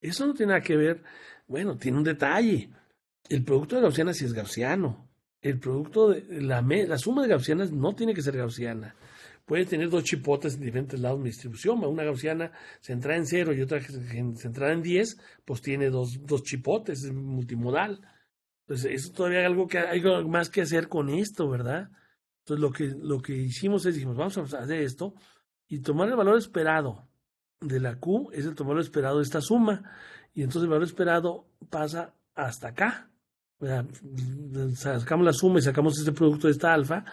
[SPEAKER 1] eso no tiene nada que ver. Bueno, tiene un detalle. El producto de gaussianas sí es gaussiano. El producto de la, la suma de gaussianas no tiene que ser gaussiana. Puede tener dos chipotes en diferentes lados de distribución. Una gaussiana centrada en cero y otra centrada en diez, pues tiene dos, dos chipotes, es multimodal. Entonces, eso todavía hay algo, que, hay más que hacer con esto, ¿verdad? Entonces, lo que, lo que hicimos es, dijimos, vamos a hacer esto y tomar el valor esperado de la Q es el valor esperado de esta suma. Y entonces el valor esperado pasa hasta acá. sacamos la suma y sacamos este producto de esta alfa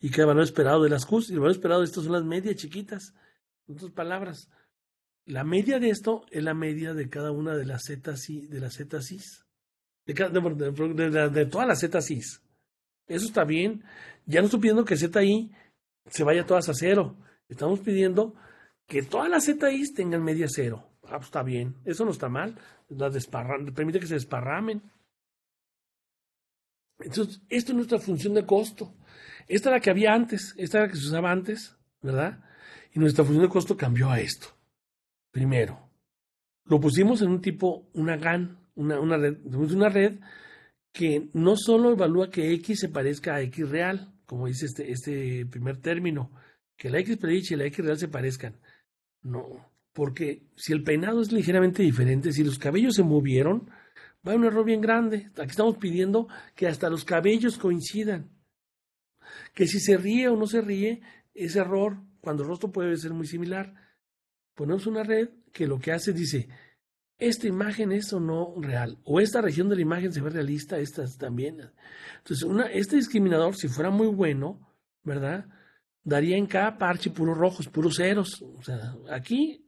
[SPEAKER 1] y queda el valor esperado de las Qs. Y el valor esperado de estas son las medias chiquitas. En otras palabras, la media de esto es la media de cada una de las y de las De, todas las Zsis. Eso está bien ya no estoy pidiendo que ZI se vaya todas a cero. Estamos pidiendo que todas las ZIs tengan media cero. Ah, pues está bien. Eso no está mal. Las permite que se desparramen. Entonces, esto es nuestra función de costo. Esta era la que había antes. Esta era la que se usaba antes, ¿verdad? Y nuestra función de costo cambió a esto. Primero, lo pusimos en un tipo, una GAN, una, una una red que no solo evalúa que X se parezca a X real, como dice este, este primer término, que la X predicha y la X real se parezcan. No, porque si el peinado es ligeramente diferente, si los cabellos se movieron, va a un error bien grande. Aquí estamos pidiendo que hasta los cabellos coincidan. Que si se ríe o no se ríe, ese error, cuando el rostro puede ser muy similar. Ponemos una red que lo que hace dice, esta imagen es o no real, o esta región de la imagen se ve realista, esta también. Entonces, una, este discriminador, si fuera muy bueno, ¿verdad? Daría en cada parche puros rojos, puros ceros. O sea, aquí,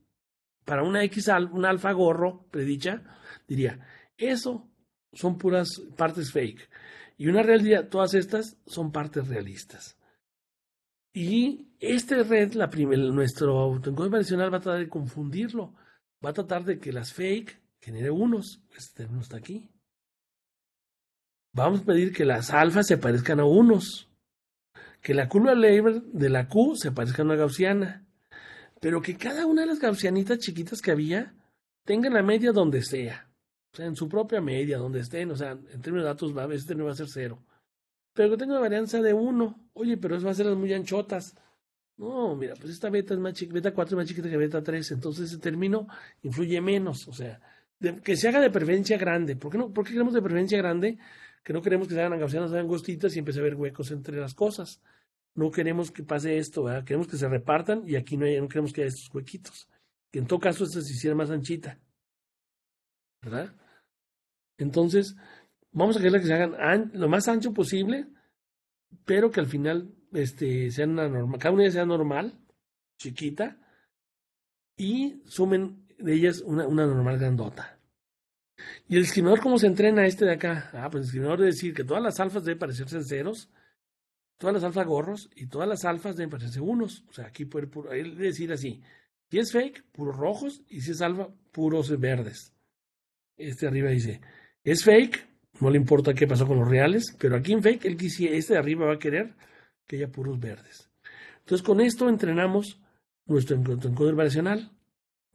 [SPEAKER 1] para una X, un alfa gorro, predicha, diría, eso son puras partes fake. Y una realidad, todas estas son partes realistas. Y esta red, la nuestro autoencuentro va a tratar de confundirlo va a tratar de que las fake genere unos, pues, este no está aquí. Vamos a pedir que las alfas se parezcan a unos, que la curva label de la Q se parezca a una gaussiana, pero que cada una de las gaussianitas chiquitas que había tenga la media donde sea, o sea, en su propia media, donde estén, o sea, en términos de datos va a veces este no va a ser cero, pero que tenga una varianza de uno, oye, pero eso va a ser las muy anchotas, no, mira, pues esta beta es más chiquita, beta 4 es más chiquita que beta 3, entonces ese término influye menos, o sea, que se haga de preferencia grande. ¿Por qué, no, queremos de preferencia grande? Que no queremos que se hagan angausianas, se hagan angostitas y empiece a haber huecos entre las cosas. No queremos que pase esto, ¿verdad? queremos que se repartan y aquí no, no queremos que haya estos huequitos. Que en todo caso esta se hiciera más anchita. ¿Verdad? Entonces, vamos a querer que se hagan lo más ancho posible, pero que al final este, una normal, cada una sea normal, chiquita, y sumen de ellas una, normal grandota. ¿Y el discriminador cómo se entrena este de acá? Ah, pues el discriminador debe decir que todas las alfas deben parecerse ceros, todas las alfas gorros y todas las alfas deben parecerse unos. O sea, aquí puede, decir así, si es fake, puros rojos, y si es alfa, puros verdes. Este arriba dice, es fake, no le importa qué pasó con los reales, pero aquí en fake, él este de arriba va a querer que haya puros verdes. Entonces con esto entrenamos nuestro encoder variacional,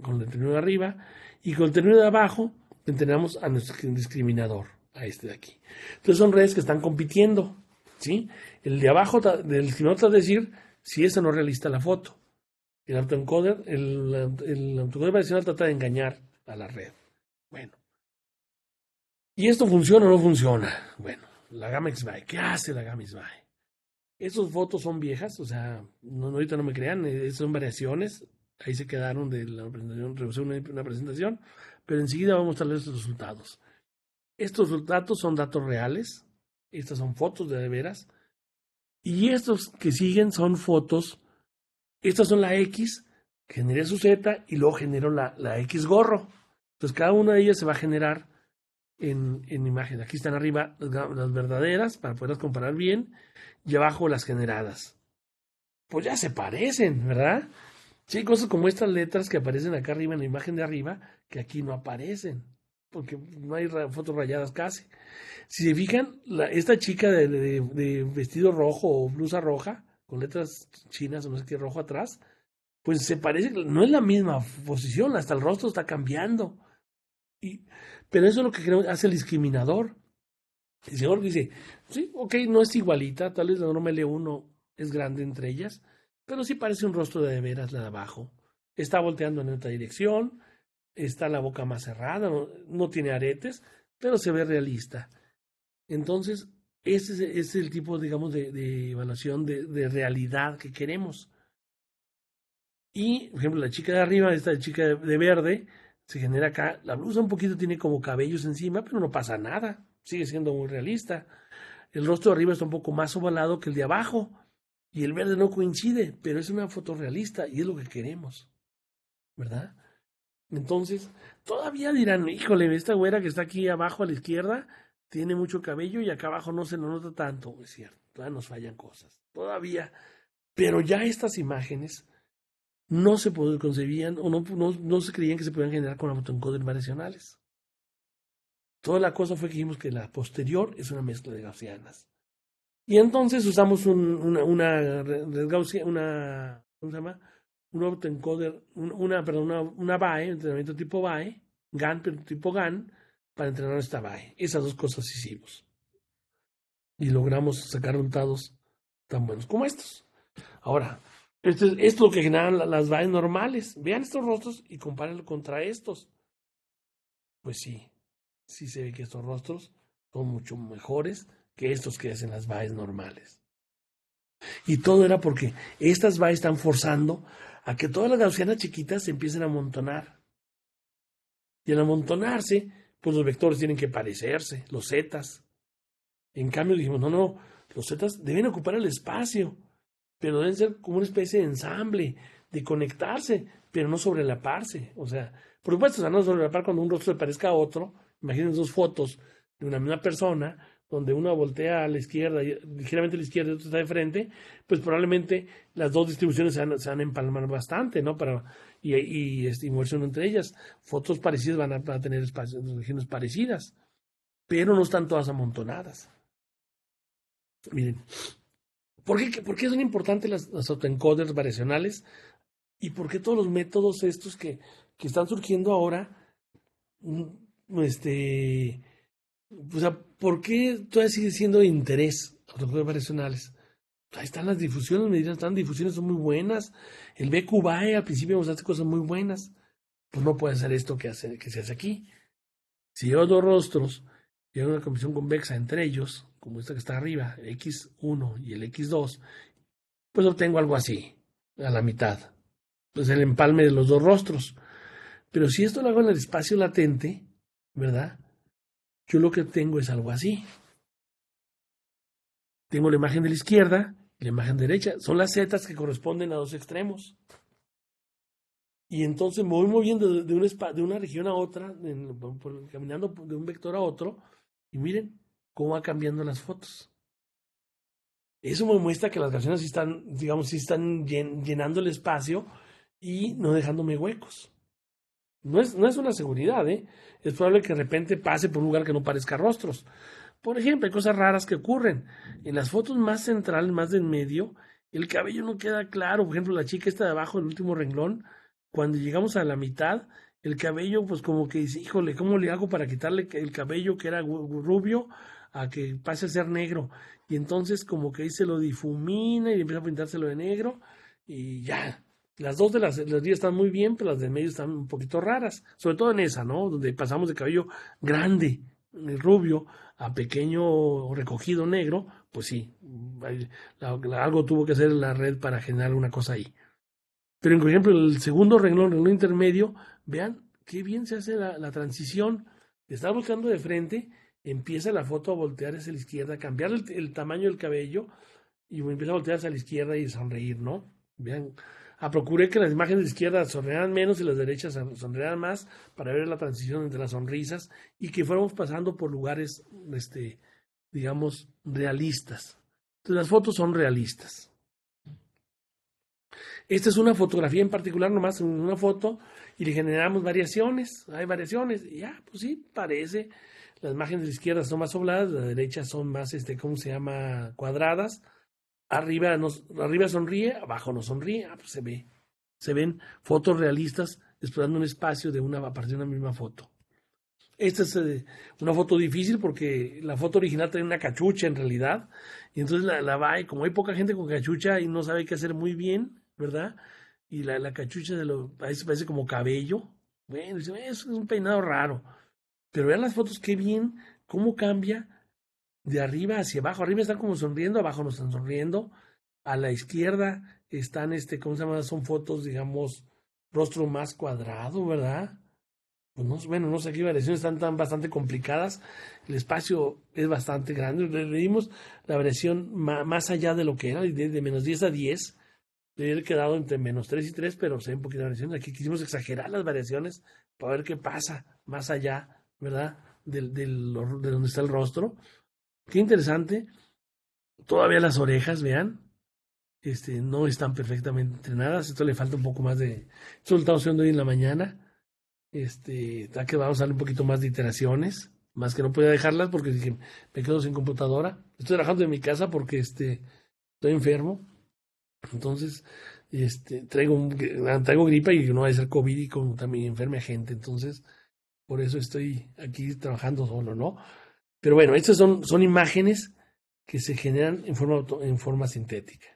[SPEAKER 1] con el tenido de arriba, y con el contenido de abajo entrenamos a nuestro discriminador, a este de aquí. Entonces son redes que están compitiendo. ¿sí? El de abajo del discriminador decir si esa no realista la foto. El autoencoder, el, autoencoder variacional trata de engañar a la red. Bueno. ¿Y esto funciona o no funciona? Bueno, la gama e. ¿Qué hace la gama esos votos son viejas, o sea, no, ahorita no me crean, eh, son variaciones. Ahí se quedaron de la presentación, una presentación, pero enseguida vamos a mostrarles los resultados. Estos datos son datos reales, estas son fotos de, de veras, y estos que siguen son fotos, estas son la X, generé su Z y luego generó la, la X gorro. Entonces cada una de ellas se va a generar en, imagen. Aquí están arriba las, verdaderas para poderlas comparar bien y abajo las generadas. Pues ya se parecen, ¿verdad? Sí, hay cosas como estas letras que aparecen acá arriba en la imagen de arriba que aquí no aparecen, porque no hay fotos rayadas casi. Si se fijan, esta chica de, de, vestido rojo o blusa roja, con letras chinas o no sé qué rojo atrás, pues se parece, no es la misma posición, hasta el rostro está cambiando pero eso es lo que hace el discriminador. El señor dice, sí, ok, no es igualita, tal vez la norma L1 es grande entre ellas, pero sí parece un rostro de veras la de abajo. Está volteando en otra dirección, está la boca más cerrada, no, tiene aretes, pero se ve realista. Entonces, ese es, el tipo, digamos, de, evaluación de, realidad que queremos. Y, por ejemplo, la chica de arriba, esta chica de verde, se genera acá. La blusa un poquito tiene como cabellos encima, pero no pasa nada. Sigue siendo muy realista. El rostro de arriba está un poco más ovalado que el de abajo. Y el verde no coincide, pero es una foto realista y es lo que queremos. ¿Verdad? Entonces, todavía dirán, híjole, esta güera que está aquí abajo a la izquierda tiene mucho cabello y acá abajo no se lo nota tanto. Es cierto, todavía nos fallan cosas. Todavía. Pero ya estas imágenes no se concebían o no, no, se creían que se podían generar con autoencoder variacionales. Toda la cosa fue que dijimos que la posterior es una mezcla de gaussianas. Y entonces usamos un, una, una, una, ¿cómo se llama? Un autoencoder, una, perdón, una, una BAE, entrenamiento tipo BAE, GAN, pero tipo GAN, para entrenar esta BAE. Esas dos cosas hicimos. Y logramos sacar resultados tan buenos como estos. Ahora, esto es, lo que generan las valles normales. Vean estos rostros y compárenlo contra estos. Pues sí, sí se ve que estos rostros son mucho mejores que estos que hacen las valles normales. Y todo era porque estas valles están forzando a que todas las gaussianas chiquitas se empiecen a amontonar. Y al amontonarse, pues los vectores tienen que parecerse, los zetas. En cambio dijimos, no, no, los zetas deben ocupar el espacio pero deben ser como una especie de ensamble, de conectarse, pero no sobrelaparse. O sea, por supuesto, o sea, no sobrelapar cuando un rostro le parezca a otro. imaginen dos fotos de una misma persona, donde uno voltea a la izquierda, ligeramente a la izquierda y otro está de frente, pues probablemente las dos distribuciones se van, se a empalmar bastante, ¿no? Para, y, y, este, uno entre ellas. Fotos parecidas van a, tener espacios, regiones parecidas, pero no están todas amontonadas. Miren, ¿Por qué, son importantes las, autoencoders variacionales? ¿Y por qué todos los métodos estos que, están surgiendo ahora? Mm, este, o sea, ¿por qué todavía sigue siendo de interés autoencoders variacionales? Ahí están las difusiones, me dirán, están difusiones, son muy buenas. El BQBAE al principio nos hace cosas muy buenas. Pues no puede hacer esto que, se hace aquí. Si yo dos rostros y hay una comisión convexa entre ellos, como esta que está arriba, X1 y el X2, pues obtengo algo así, a la mitad. Pues el empalme de los dos rostros. Pero si esto lo hago en el espacio latente, ¿verdad? Yo lo que tengo es algo así. Tengo la imagen de la izquierda y la imagen derecha. Son las zetas que corresponden a dos extremos. Y entonces me voy moviendo de una, región a otra, caminando de un vector a otro. Y miren, cómo va cambiando las fotos. Eso me muestra que las canciones sí están, digamos, sí están llenando el espacio y no dejándome huecos. No es, no es una seguridad, ¿eh? Es probable que de repente pase por un lugar que no parezca rostros. Por ejemplo, hay cosas raras que ocurren. En las fotos más centrales, más en medio, el cabello no queda claro. Por ejemplo, la chica está de abajo, el último renglón. Cuando llegamos a la mitad, el cabello, pues como que dice, híjole, ¿cómo le hago para quitarle el cabello que era rubio a que pase a ser negro. Y entonces como que ahí se lo difumina y empieza a pintárselo de negro y ya. Las dos de las, las días están muy bien, pero las de medio están un poquito raras. Sobre todo en esa, ¿no? Donde pasamos de cabello grande, rubio, a pequeño recogido negro. Pues sí, algo tuvo que hacer la red para generar una cosa ahí. Pero, por ejemplo, el segundo renglón, renglón intermedio, vean qué bien se hace la, la transición. Está buscando de frente empieza la foto a voltear hacia la izquierda, cambiar el, tamaño del cabello y empieza a voltear a la izquierda y a sonreír, ¿no? Vean, a ah, procurar que las imágenes de izquierda sonrearan menos y las derechas sonrearan más para ver la transición entre las sonrisas y que fuéramos pasando por lugares, este, digamos, realistas. Entonces las fotos son realistas. Esta es una fotografía en particular, nomás una foto, y le generamos variaciones, hay variaciones, y ya, pues sí, parece las imágenes de la izquierda son más sobladas, la derecha son más, este, ¿cómo se llama? Cuadradas. Arriba, arriba sonríe, abajo no sonríe, ah, pues se ve. Se ven fotos realistas explorando un espacio de una, a partir de una misma foto. Esta es eh, una foto difícil porque la foto original trae una cachucha en realidad. Y entonces la, la va, y como hay poca gente con cachucha y no sabe qué hacer muy bien, ¿verdad? Y la, la cachucha de lo, parece, parece como cabello. Bueno, es un peinado raro. Pero vean las fotos, qué bien, cómo cambia de arriba hacia abajo. Arriba están como sonriendo, abajo no están sonriendo. A la izquierda están, este, ¿cómo se llama? Son fotos, digamos, rostro más cuadrado, ¿verdad? Pues no, bueno, no sé qué variaciones están tan bastante complicadas. El espacio es bastante grande. Le dimos la variación más allá de lo que era, de, menos 10 a 10. Le haber quedado entre menos 3 y 3, pero ve un poquito de variación Aquí quisimos exagerar las variaciones para ver qué pasa más allá ¿verdad? Del, del, de donde está el rostro. Qué interesante. Todavía las orejas, vean, este, no están perfectamente entrenadas. Esto le falta un poco más de. Esto lo estamos haciendo hoy en la mañana. Este, está que vamos a darle un poquito más de iteraciones. Más que no podía dejarlas porque dije, me quedo sin computadora. Estoy trabajando en mi casa porque este, estoy enfermo. Entonces, este, traigo, un, traigo gripa y no va a ser COVID y como también enferme a gente. Entonces, por eso estoy aquí trabajando solo, ¿no? Pero bueno, estas son, son imágenes que se generan en forma, en forma sintética.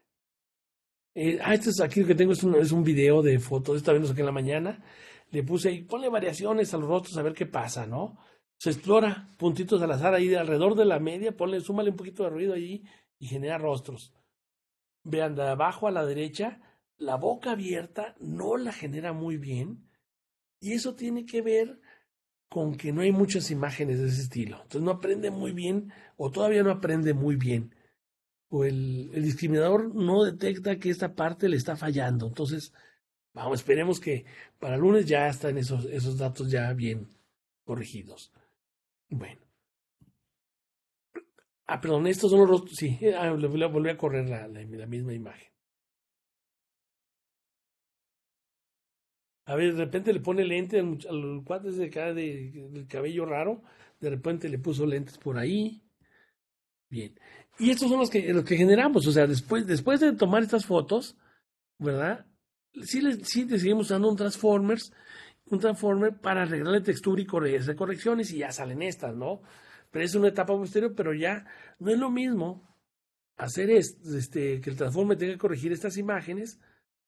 [SPEAKER 1] Eh, ah, esto es, aquí lo que tengo es un, es video de fotos, esta vez lo en la mañana, le puse ahí, ponle variaciones a los rostros a ver qué pasa, ¿no? Se explora puntitos al azar ahí de alrededor de la media, ponle, súmale un poquito de ruido ahí y genera rostros. Vean, de abajo a la derecha, la boca abierta no la genera muy bien y eso tiene que ver con que no hay muchas imágenes de ese estilo. Entonces no aprende muy bien o todavía no aprende muy bien. O el, discriminador no detecta que esta parte le está fallando. Entonces, vamos, esperemos que para lunes ya están esos, esos datos ya bien
[SPEAKER 2] corregidos. Bueno. Ah, perdón, estos son los rostros. Sí, ah, volví a correr la misma imagen.
[SPEAKER 1] A ver, de repente le pone lentes al los cuates de del cabello raro, de repente le puso lentes por ahí. Bien. Y estos son los que, los que generamos. O sea, después, después de tomar estas fotos, ¿verdad? Sí, les, sí seguimos usando un Transformers, un Transformer para arreglarle textura y corregir correcciones y ya salen estas, ¿no? Pero es una etapa posterior, pero ya no es lo mismo hacer este, que el Transformer tenga que corregir estas imágenes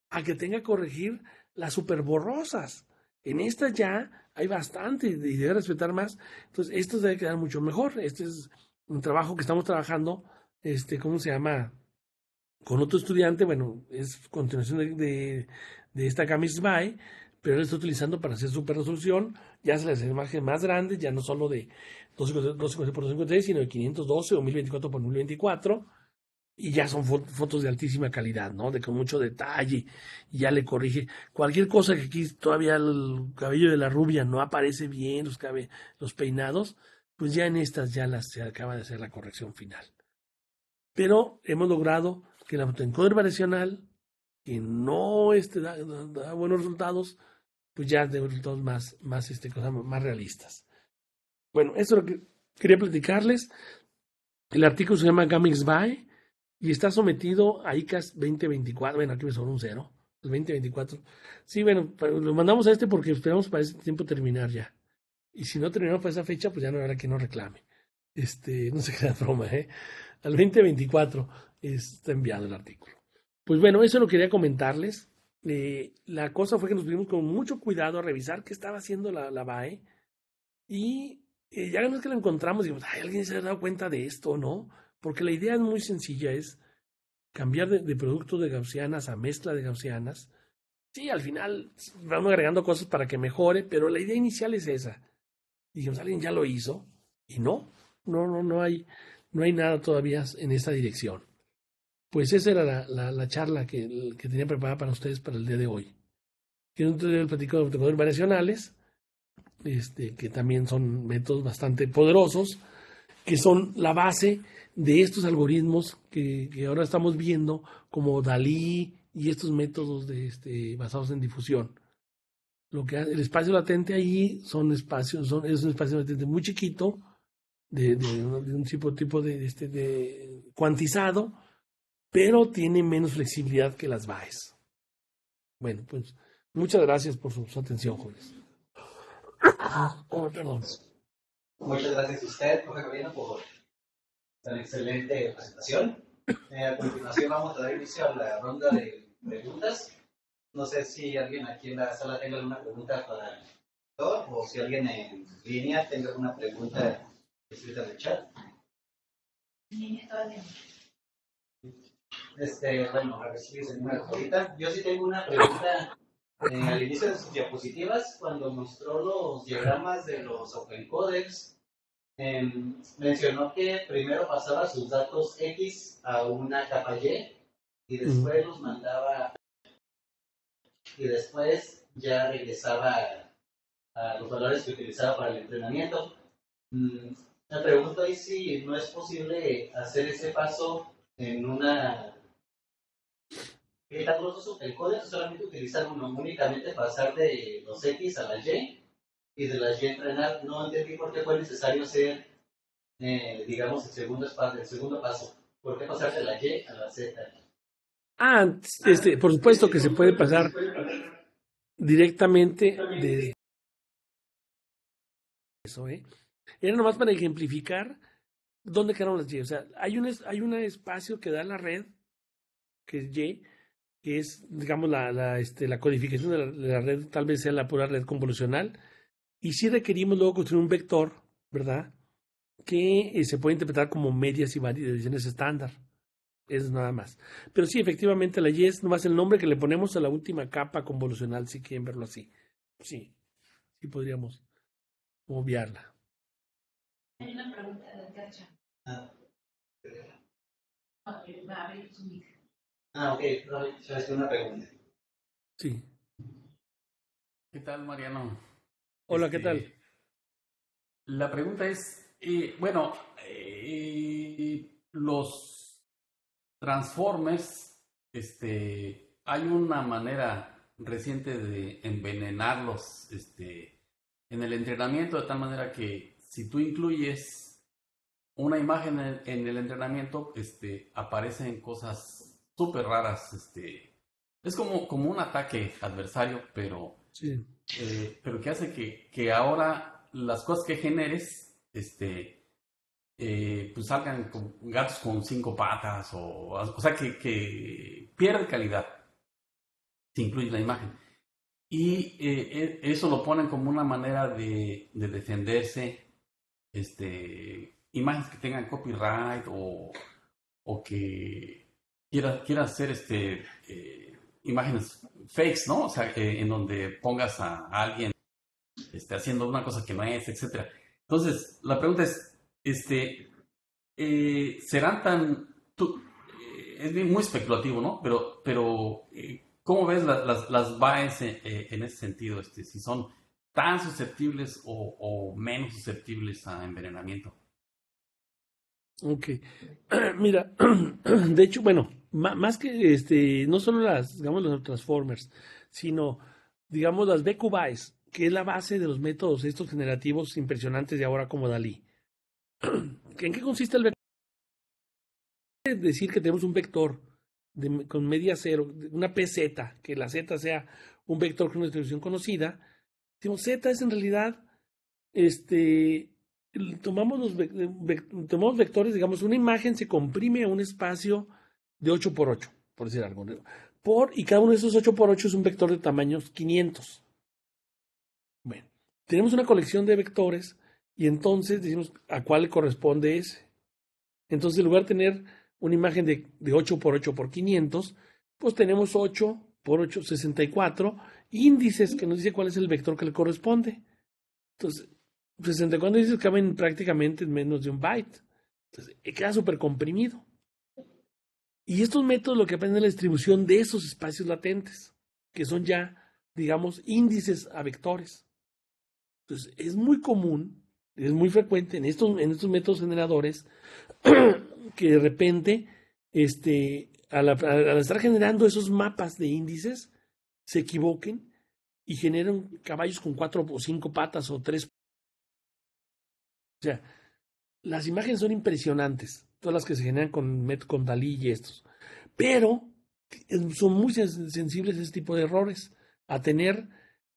[SPEAKER 1] a que tenga que corregir las super borrosas. En estas ya hay bastante y debe respetar más. Entonces, esto debe quedar mucho mejor. Este es un trabajo que estamos trabajando, este, ¿cómo se llama? Con otro estudiante, bueno, es continuación de, esta Camis pero lo está utilizando para hacer super resolución, ya se el margen más grande, ya no solo de 250 por 253, sino de 512 o 1024 por 1024 y ya son fotos de altísima calidad, ¿no? De con mucho detalle, y ya le corrige. Cualquier cosa que aquí todavía el cabello de la rubia no aparece bien, los, cabe, los peinados, pues ya en estas ya se acaba de hacer la corrección final. Pero hemos logrado que la autoencoder variacional, que no este, da, buenos resultados, pues ya de resultados más, más, este, cosas más realistas. Bueno, eso es lo que quería platicarles. El artículo se llama Gamix By y está sometido a ICAS 2024. Bueno, aquí me sobró un cero. 2024. Pues sí, bueno, lo mandamos a este porque esperamos para ese tiempo terminar ya. Y si no terminamos para esa fecha, pues ya no habrá que no reclame. Este, no se queda broma, ¿eh? Al 2024 está enviado el artículo. Pues bueno, eso lo quería comentarles. Eh, la cosa fue que nos tuvimos con mucho cuidado a revisar qué estaba haciendo la, la BAE. Y eh, ya una vez que lo encontramos, dijimos, ay, alguien se ha dado cuenta de esto, ¿no? Porque la idea es muy sencilla, es cambiar de, producto de gaussianas a mezcla de gaussianas. Sí, al final vamos agregando cosas para que mejore, pero la idea inicial es esa. Dijimos, alguien ya lo hizo y no, no, no, no hay, no hay nada todavía en esta dirección. Pues esa era la, charla que, que, tenía preparada para ustedes para el día de hoy. Quiero el platico de protocolos variacionales, este, que también son métodos bastante poderosos que son la base de estos algoritmos que, ahora estamos viendo como Dalí y estos métodos de este, basados en difusión. Lo que el espacio latente ahí son espacios, son, es un espacio latente muy chiquito, de, un tipo, tipo de, este, de cuantizado, pero tiene menos flexibilidad que las BAEs. Bueno, pues muchas gracias por su, atención, jóvenes.
[SPEAKER 2] Oh, ah, perdón. Muchas gracias a usted, Jorge Corina, por tan excelente presentación. Eh, a continuación vamos a dar inicio a la ronda de preguntas.
[SPEAKER 3] No sé si alguien aquí en la sala tenga alguna pregunta para el doctor o si alguien en
[SPEAKER 2] línea tenga alguna pregunta escrita en el chat. Sí, todo bien. Este, bueno, a ver si se Yo sí tengo una pregunta en el inicio de sus diapositivas, cuando mostró los diagramas de los
[SPEAKER 3] Open em, mencionó que primero pasaba sus datos
[SPEAKER 2] X a una capa Y y después los mandaba y después ya regresaba a, los valores que utilizaba para el entrenamiento. Mm, la me pregunto ahí si no es posible hacer ese paso en una el código solamente
[SPEAKER 3] utilizar uno, únicamente pasar de los X a la Y y de la Y entrenar. No entendí por qué fue necesario hacer, eh, digamos, el segundo, el segundo paso.
[SPEAKER 2] ¿Por qué pasar de la Y a la Z?
[SPEAKER 1] Ah, este, por supuesto que se puede pasar directamente de eso, ¿eh? Era nomás para ejemplificar dónde quedaron las Y. O sea, hay un, hay un espacio que da la red, que es Y, que es, digamos, la, este, la codificación de la, red, tal vez sea la pura red convolucional, y si requerimos luego construir un vector, ¿verdad? Que eh, se puede interpretar como medias y variaciones estándar. Es nada más. Pero sí, efectivamente, la Y es nomás el nombre que le ponemos a la última capa convolucional, si quieren verlo así. Sí, sí podríamos
[SPEAKER 2] obviarla. Hay una pregunta de Cacha. Ah. va a abrir su Ah, ok, sabes una pregunta. Sí. ¿Qué tal, Mariano? Hola, ¿qué este, tal?
[SPEAKER 3] La pregunta es, eh, bueno, eh, los transformers, este, hay una manera reciente de envenenarlos, este, en el entrenamiento de tal manera que si tú incluyes una imagen en, en el entrenamiento, este, aparecen cosas súper raras. Este, es como, como un ataque adversario, pero, eh, pero que hace que, que ahora las cosas que generes este, eh, pues salgan con gatos con cinco patas, o, o sea, que, que pierde calidad. si incluye la imagen. Y eh, e, eso lo ponen como una manera de, de defenderse, este, imágenes que tengan copyright o, o que quiera, hacer este, eh, imágenes fakes, ¿no? O sea, en donde pongas a, alguien este, haciendo una cosa que no es, etc. Entonces, la pregunta es, este, eh, ¿serán tan... Eh, es muy especulativo, ¿no? Pero, pero ¿cómo ves las, las, en, ese sentido? Este, si son tan susceptibles o, o menos susceptibles a envenenamiento.
[SPEAKER 1] Ok. Mira, de hecho, bueno, más que este, no solo las, digamos, los Transformers, sino, digamos, las BQBIs, que es la base de los métodos estos generativos impresionantes de ahora como Dalí. ¿En qué consiste el vector? decir que tenemos un vector con media cero, una PZ, que la Z sea un vector con una distribución conocida. si Z es en realidad, este, tomamos, los, tomamos vectores, digamos, una imagen se comprime a un espacio de 8 por 8, por decir algo. y cada uno de esos 8 por 8 es un vector de tamaños 500. Bueno, tenemos una colección de vectores y entonces decimos a cuál le corresponde ese. Entonces, en lugar de tener una imagen de, de 8 por 8 por 500, pues tenemos 8 por 8, 64 índices que nos dice cuál es el vector que le corresponde. Entonces, 64 índices caben prácticamente en menos de un byte. Entonces, queda súper comprimido. Y estos métodos lo que aprenden es la distribución de esos espacios latentes, que son ya, digamos, índices a vectores. Entonces, es muy común, es muy frecuente en estos, en estos métodos generadores que de repente, este, al, estar generando esos mapas de índices, se equivoquen y generan caballos con cuatro o cinco patas o tres. O sea, las imágenes son impresionantes, todas las que se generan con, con Dalí y estos, pero son muy sensibles a este tipo de errores, a tener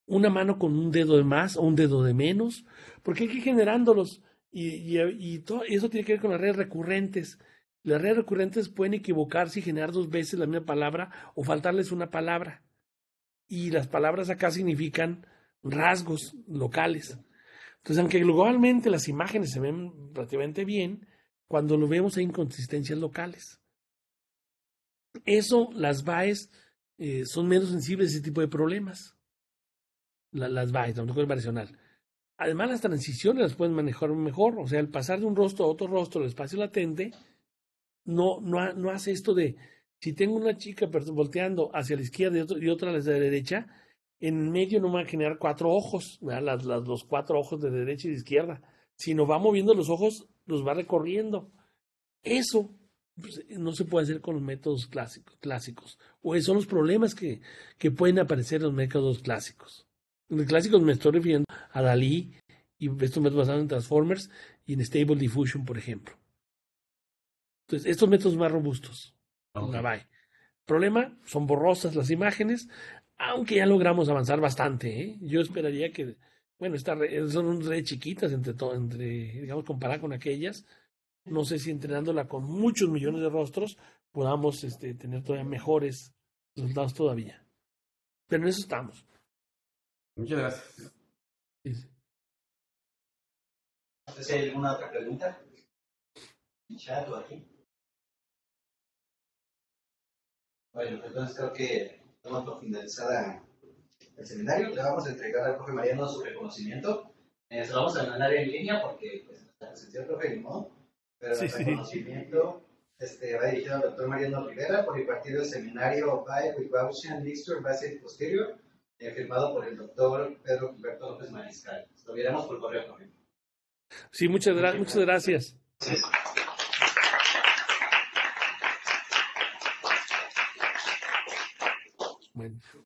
[SPEAKER 1] una mano con un dedo de más o un dedo de menos, porque hay que ir generándolos y, todo, eso tiene que ver con las redes recurrentes. Las redes recurrentes pueden equivocarse y generar dos veces la misma palabra o faltarles una palabra. Y las palabras acá significan rasgos locales. Entonces, aunque globalmente las imágenes se ven relativamente bien, cuando lo vemos hay inconsistencias locales. Eso, las VAES eh, son menos sensibles a ese tipo de problemas. las VAES, la variacional. Además, las transiciones las pueden manejar mejor. O sea, el pasar de un rostro a otro rostro, el espacio latente, no, no, hace esto de, si tengo una chica volteando hacia la izquierda y, y otra hacia la derecha, en medio no va a generar cuatro ojos, los cuatro ojos de derecha y de izquierda, sino va moviendo los ojos, los va recorriendo. Eso pues, no se puede hacer con los métodos clásicos. clásicos. O son los problemas que, que pueden aparecer en los métodos clásicos. En los clásicos me estoy refiriendo a Dalí y estos métodos basados en Transformers y en Stable Diffusion, por ejemplo. Entonces, estos métodos más robustos. Okay. Problema, son borrosas las imágenes, aunque ya logramos avanzar bastante, ¿eh? yo esperaría que, bueno, estas eh, son redes chiquitas entre todo, entre, digamos, comparar con aquellas. No sé si entrenándola con muchos millones de rostros podamos este, tener todavía mejores resultados todavía. Pero
[SPEAKER 2] en eso estamos. Muchas gracias. Sí, sí. si hay alguna otra pregunta? aquí? Bueno, entonces creo que pronto finalizada el seminario, le vamos a entregar al profe Mariano su reconocimiento. Eh, se lo vamos a mandar en línea porque pues, la presencia del profe pero el reconocimiento este,
[SPEAKER 3] va dirigido al doctor Mariano Rivera por el partido del seminario By va Mixture ser Posterior,
[SPEAKER 2] eh, firmado por el doctor Pedro Gilberto López Mariscal. Lo viéramos por correo, profe.
[SPEAKER 1] Sí, muchas, muchas gracias. when